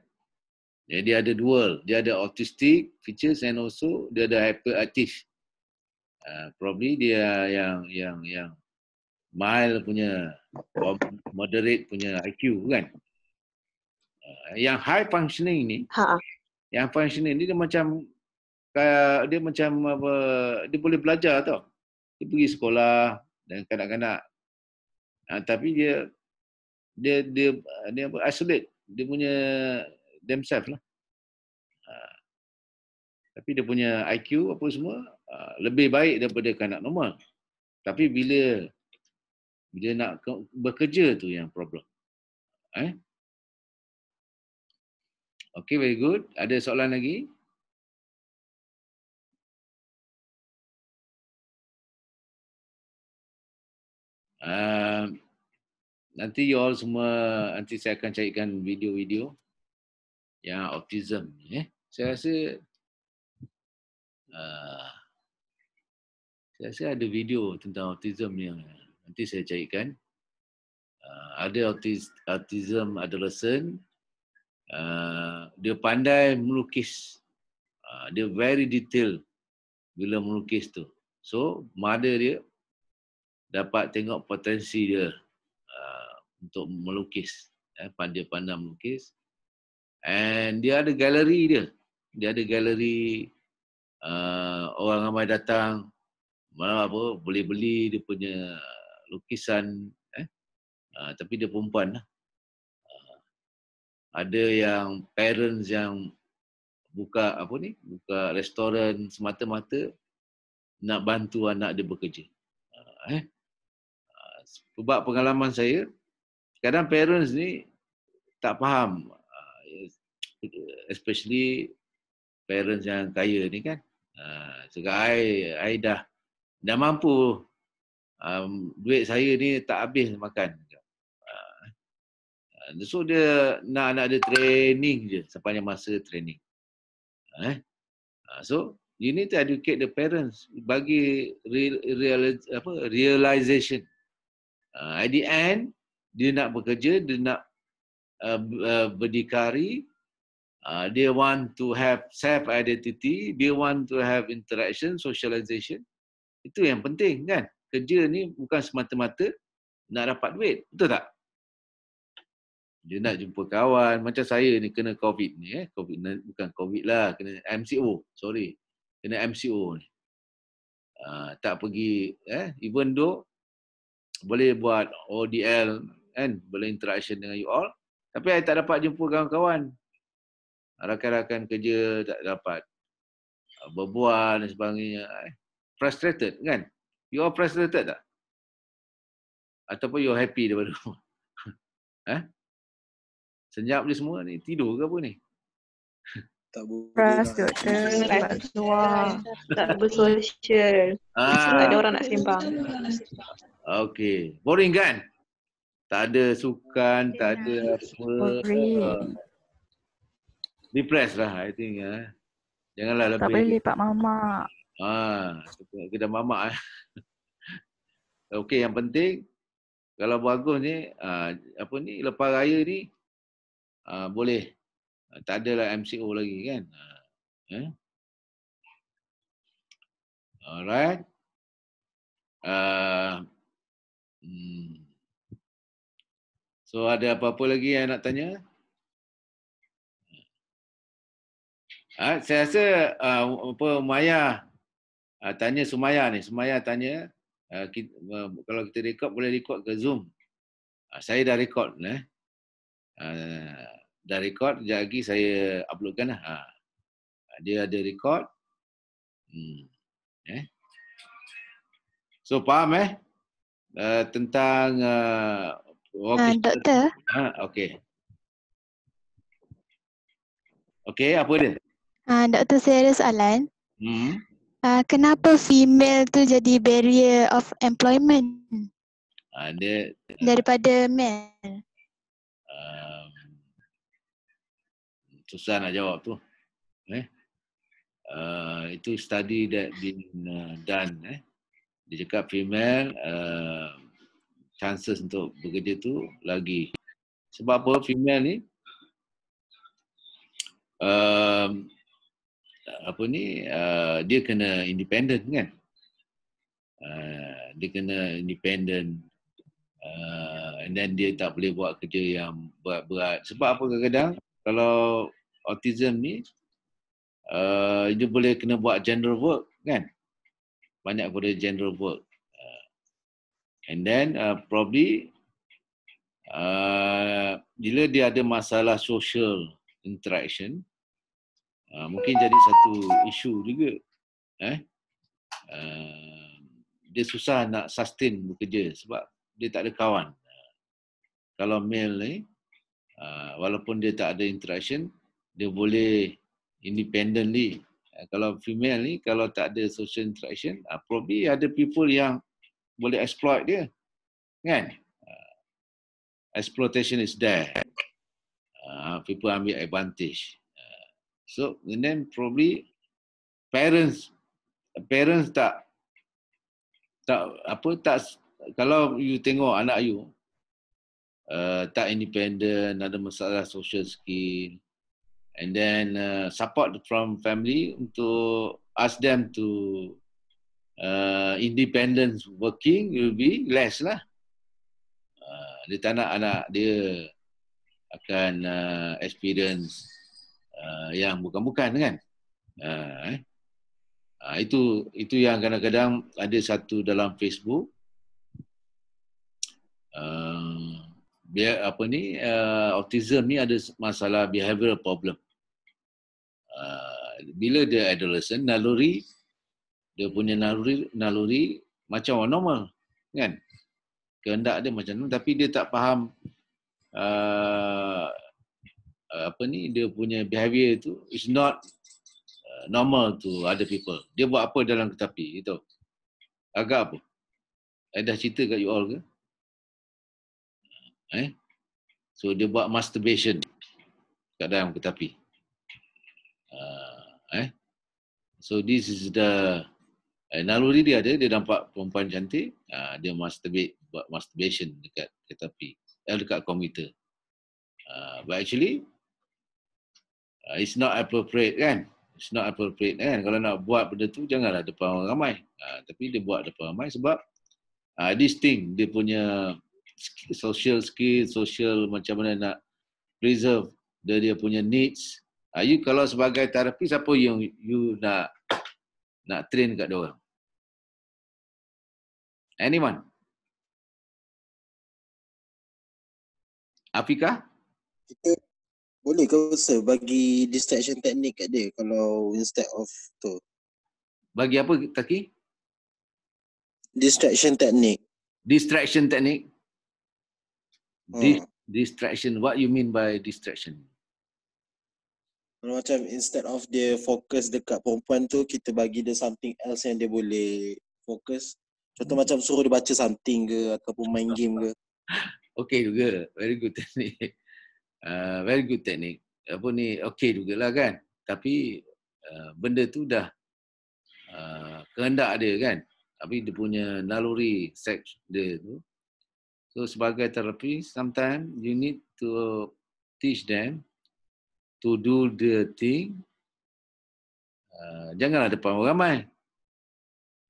Dia ada dual, dia ada autistic features and also dia ada hyperactive. Uh, probably dia yang yang yang mild punya moderate punya IQ kan. Uh, yang high functioning ni, ha. yang functioning ni dia macam kayak dia macam apa, dia boleh belajar tau. Dia pergi sekolah dan kanak-kanak. Uh, tapi dia dia dia ah, dia apa isolate dia punya themselves lah. Ah. Tapi dia punya IQ apa semua ah, lebih baik daripada kanak normal. Tapi bila dia nak bekerja tu yang problem. Eh? Okay, very good. Ada soalan lagi? Uh, nanti you all semua nanti saya akan carikan video-video yang autism eh. Saya rasa uh, saya rasa ada video tentang autism yang nanti saya carikan. Uh, ada autis, autism adolescent uh, dia pandai melukis. Uh, dia very detail bila melukis tu. So, mother dia dapat tengok potensi dia untuk melukis eh, pandai-pandai melukis and dia ada galeri dia dia ada galeri uh, orang ramai datang mana apa boleh beli dia punya lukisan eh uh, tapi dia perempuan lah. Uh, ada yang parents yang buka apa ni buka restoran semata-mata nak bantu anak dia bekerja uh, eh uh, sebab pengalaman saya kadang parents ni tak faham ah, especially parents yang kaya ni kan sebab I, I dah dah mampu um, duit saya ni tak habis makan ah, so dia nak anak dia training je sepanjang masa training eh? so you need to educate the parents bagi real, real apa realization at the end dia nak bekerja, dia nak uh, uh, berdikari, uh, dia want to have self identity, dia want to have interaction, socialization. Itu yang penting kan? Kerja ni bukan semata-mata nak dapat duit, betul tak? Dia nak jumpa kawan, macam saya ni kena COVID ni eh. COVID, bukan COVID lah, kena MCO, sorry. Kena MCO ni. Uh, tak pergi, eh, even though boleh buat ODL kan boleh interaction dengan you all tapi saya tak dapat jumpa kawan-kawan rakan-rakan kerja tak dapat ah, berbual dan sebagainya eh, frustrated kan you all frustrated tak ataupun you happy daripada rumah eh? ha? senyap je semua ni tidur ke apa ni tak boleh Keras tak Tak keluar Tak bersosial ah. ada orang nak sembang Okay Boring kan? Tak ada sukan yeah. Tak ada apa Boring ah. Depress lah I think ya. Eh. Janganlah tak lebih Tak boleh lipat mamak Haa ah, Kita mamak eh. Okay yang penting kalau bagus ni, ah, apa ni, lepas raya ni, boleh Eh, tak ada lah MCO lagi kan eh? Ya. alright uh, hmm. so ada apa-apa lagi yang nak tanya ha, saya rasa uh, apa, Maya uh, tanya Sumaya ni Sumaya tanya uh, kita, uh, kalau kita rekod boleh rekod ke Zoom uh, saya dah rekod eh? uh, dah record sekejap lagi saya uploadkan lah. Ha. Dia ada record. Hmm. Eh. So faham eh? Uh, tentang uh, uh, doktor. Ha, okay. Okay, apa dia? Ah, uh, Doktor, saya ada soalan. Hmm. Uh, kenapa female tu jadi barrier of employment? Ada. Ah, uh, daripada male. Uh, susah nak jawab tu. Eh? Uh, itu study that been uh, done. Eh? Dia cakap female uh, chances untuk bekerja tu lagi. Sebab apa female ni? Um, apa ni? Uh, dia kena independent kan? Uh, dia kena independent uh, and then dia tak boleh buat kerja yang berat-berat. Sebab apa kadang-kadang kalau autism ni uh, dia boleh kena buat general work kan banyak boleh general work uh, and then uh, probably uh, bila dia ada masalah social interaction uh, mungkin jadi satu isu juga eh uh, dia susah nak sustain bekerja sebab dia tak ada kawan kalau male ni uh, walaupun dia tak ada interaction dia boleh independently. Eh, kalau female ni, kalau tak ada social interaction, uh, probably ada people yang boleh exploit dia. Kan? Uh, exploitation is there. Uh, people ambil advantage. Uh, so, and then probably parents parents tak tak apa tak kalau you tengok anak you uh, tak independent ada masalah social skill and then uh, support from family to ask them to uh, independence working will be less lah. Uh, dia tak nak anak dia akan uh, experience uh, yang bukan-bukan kan. Uh, eh? uh, itu itu yang kadang-kadang ada satu dalam Facebook. Uh, biar apa ni uh, autism ni ada masalah behavioral problem. Ah, bila dia adolescent naluri dia punya naluri naluri macam orang normal kan kehendak dia macam tu. tapi dia tak faham uh, apa ni dia punya behavior tu is not uh, normal to other people dia buat apa dalam ketapi itu agak apa saya eh, dah cerita kat you all ke eh so dia buat masturbation kat dalam ketapi Uh, eh. So this is the eh, naluri dia ada, dia nampak perempuan cantik, uh, dia masturbate, buat masturbation dekat kereta api, eh, dekat komputer. Uh, but actually, uh, it's not appropriate kan? It's not appropriate kan? Kalau nak buat benda tu, janganlah depan orang ramai. Uh, tapi dia buat depan ramai sebab uh, this thing, dia punya skill, social skill, social macam mana nak preserve dia, dia punya needs, Uh, you kalau sebagai terapi, siapa yang you nak nak train kat dia Anyone? Afika? Kita boleh ke Ustaz bagi distraction teknik kat dia kalau instead of tu? Bagi apa Taki? Distraction teknik. Distraction teknik? Hmm. Di- distraction. What you mean by distraction? macam instead of dia fokus dekat perempuan tu kita bagi dia something else yang dia boleh fokus contoh hmm. macam suruh dia baca something ke ataupun main game ke okay juga very good teknik uh, very good teknik apa ni okay juga lah kan tapi uh, benda tu dah uh, kehendak dia kan tapi dia punya naluri sex dia tu so sebagai terapi sometimes you need to teach them to do the thing. Uh, janganlah depan orang ramai.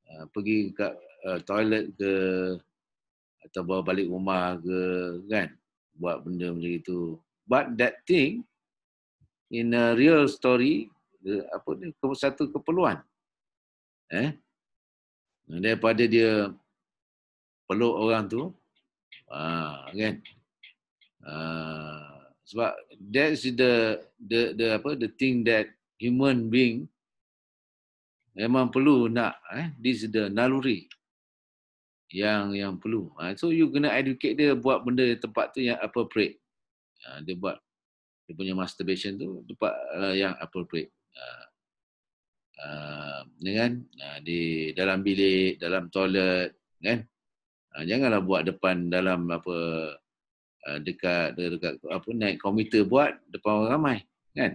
Uh, pergi ke uh, toilet ke atau bawa balik rumah ke kan. Buat benda macam itu. But that thing in a real story the, apa ni satu keperluan. Eh? Daripada dia peluk orang tu. Ah, uh, kan? Ah, uh, sebab that is the the the apa the thing that human being memang perlu nak eh this is the naluri yang yang perlu ha, so you kena educate dia buat benda tempat tu yang appropriate ha, dia buat dia punya masturbation tu tempat uh, yang appropriate dengan ha, di dalam bilik dalam toilet kan janganlah buat depan dalam apa dekat uh, dekat, dekat apa naik komite buat depan orang ramai kan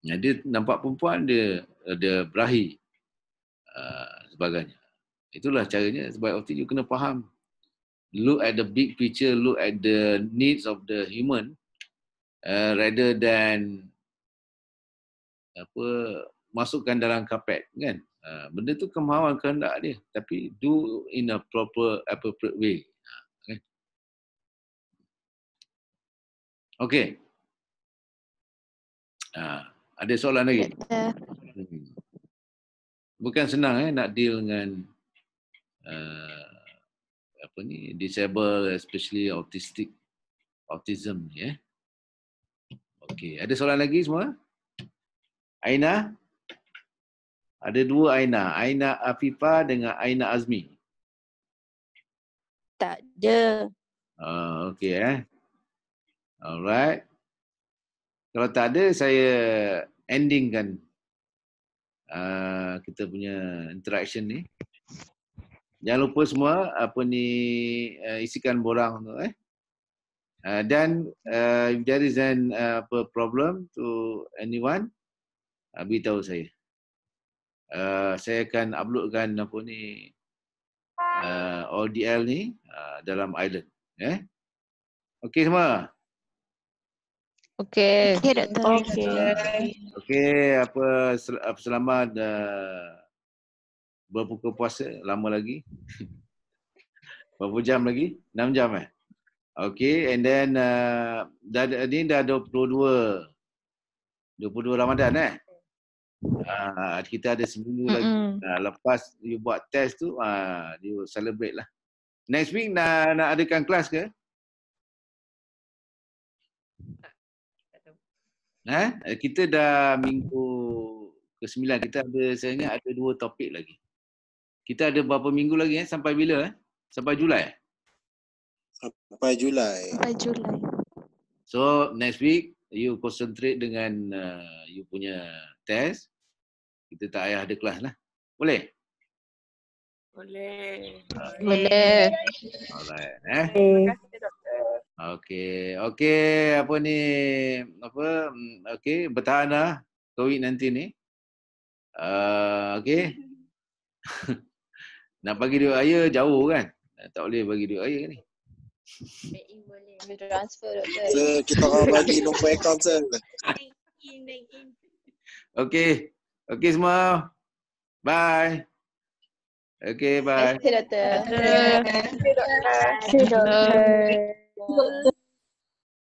jadi nampak perempuan dia ada uh, berahi uh, sebagainya itulah caranya sebab waktu you kena faham look at the big picture look at the needs of the human uh, rather than apa masukkan dalam kapet kan uh, benda tu kemauan kehendak dia tapi do in a proper appropriate way Okey. Ha, ada soalan lagi? Hmm. Bukan senang eh nak deal dengan uh, apa ni disable especially autistic autism ya. Yeah? Okey, ada soalan lagi semua? Aina? Ada dua Aina, Aina Afifa dengan Aina Azmi. Tak ada. Ah, uh, okey eh. Alright. Kalau tak ada, saya endingkan uh, kita punya interaction ni. Jangan lupa semua apa ni uh, isikan borang tu eh. Uh, dan uh, if there is an uh, apa problem to anyone, uh, beritahu saya. Uh, saya akan uploadkan apa ni uh, ODL ni uh, dalam island. Eh. Okay semua. Okey, okay, Okey. Okey, apa sel- apa selamat uh, berbuka puasa lama lagi. Berapa jam lagi? 6 jam eh. Okey, and then uh, dah ni dah 22 22 Ramadan eh. Ah uh, kita ada seminggu mm-hmm. lagi. Uh, lepas you buat test tu ah uh, you celebrate lah. Next week nak nak adakan kelas ke? Eh? eh? Kita dah minggu ke-9, kita ada saya ingat ada dua topik lagi. Kita ada berapa minggu lagi eh? Sampai bila eh? Sampai Julai? Sampai Julai. Sampai Julai. So, next week, you concentrate dengan uh, you punya test. Kita tak ayah ada kelas lah. Boleh? Boleh. Boleh. Boleh. Alright, eh? Terima kasih, Dr. Okey, okey apa ni apa mm, okey bertahanlah COVID nanti ni. Uh, okey. Nak bagi duit raya jauh kan? Tak boleh bagi duit raya ni. Baik, boleh. Kita bagi nombor akaun saya. Okey. Okey semua. Bye. Okay, bye. Terima kasih, Doktor. Terima kasih, Doktor. 我。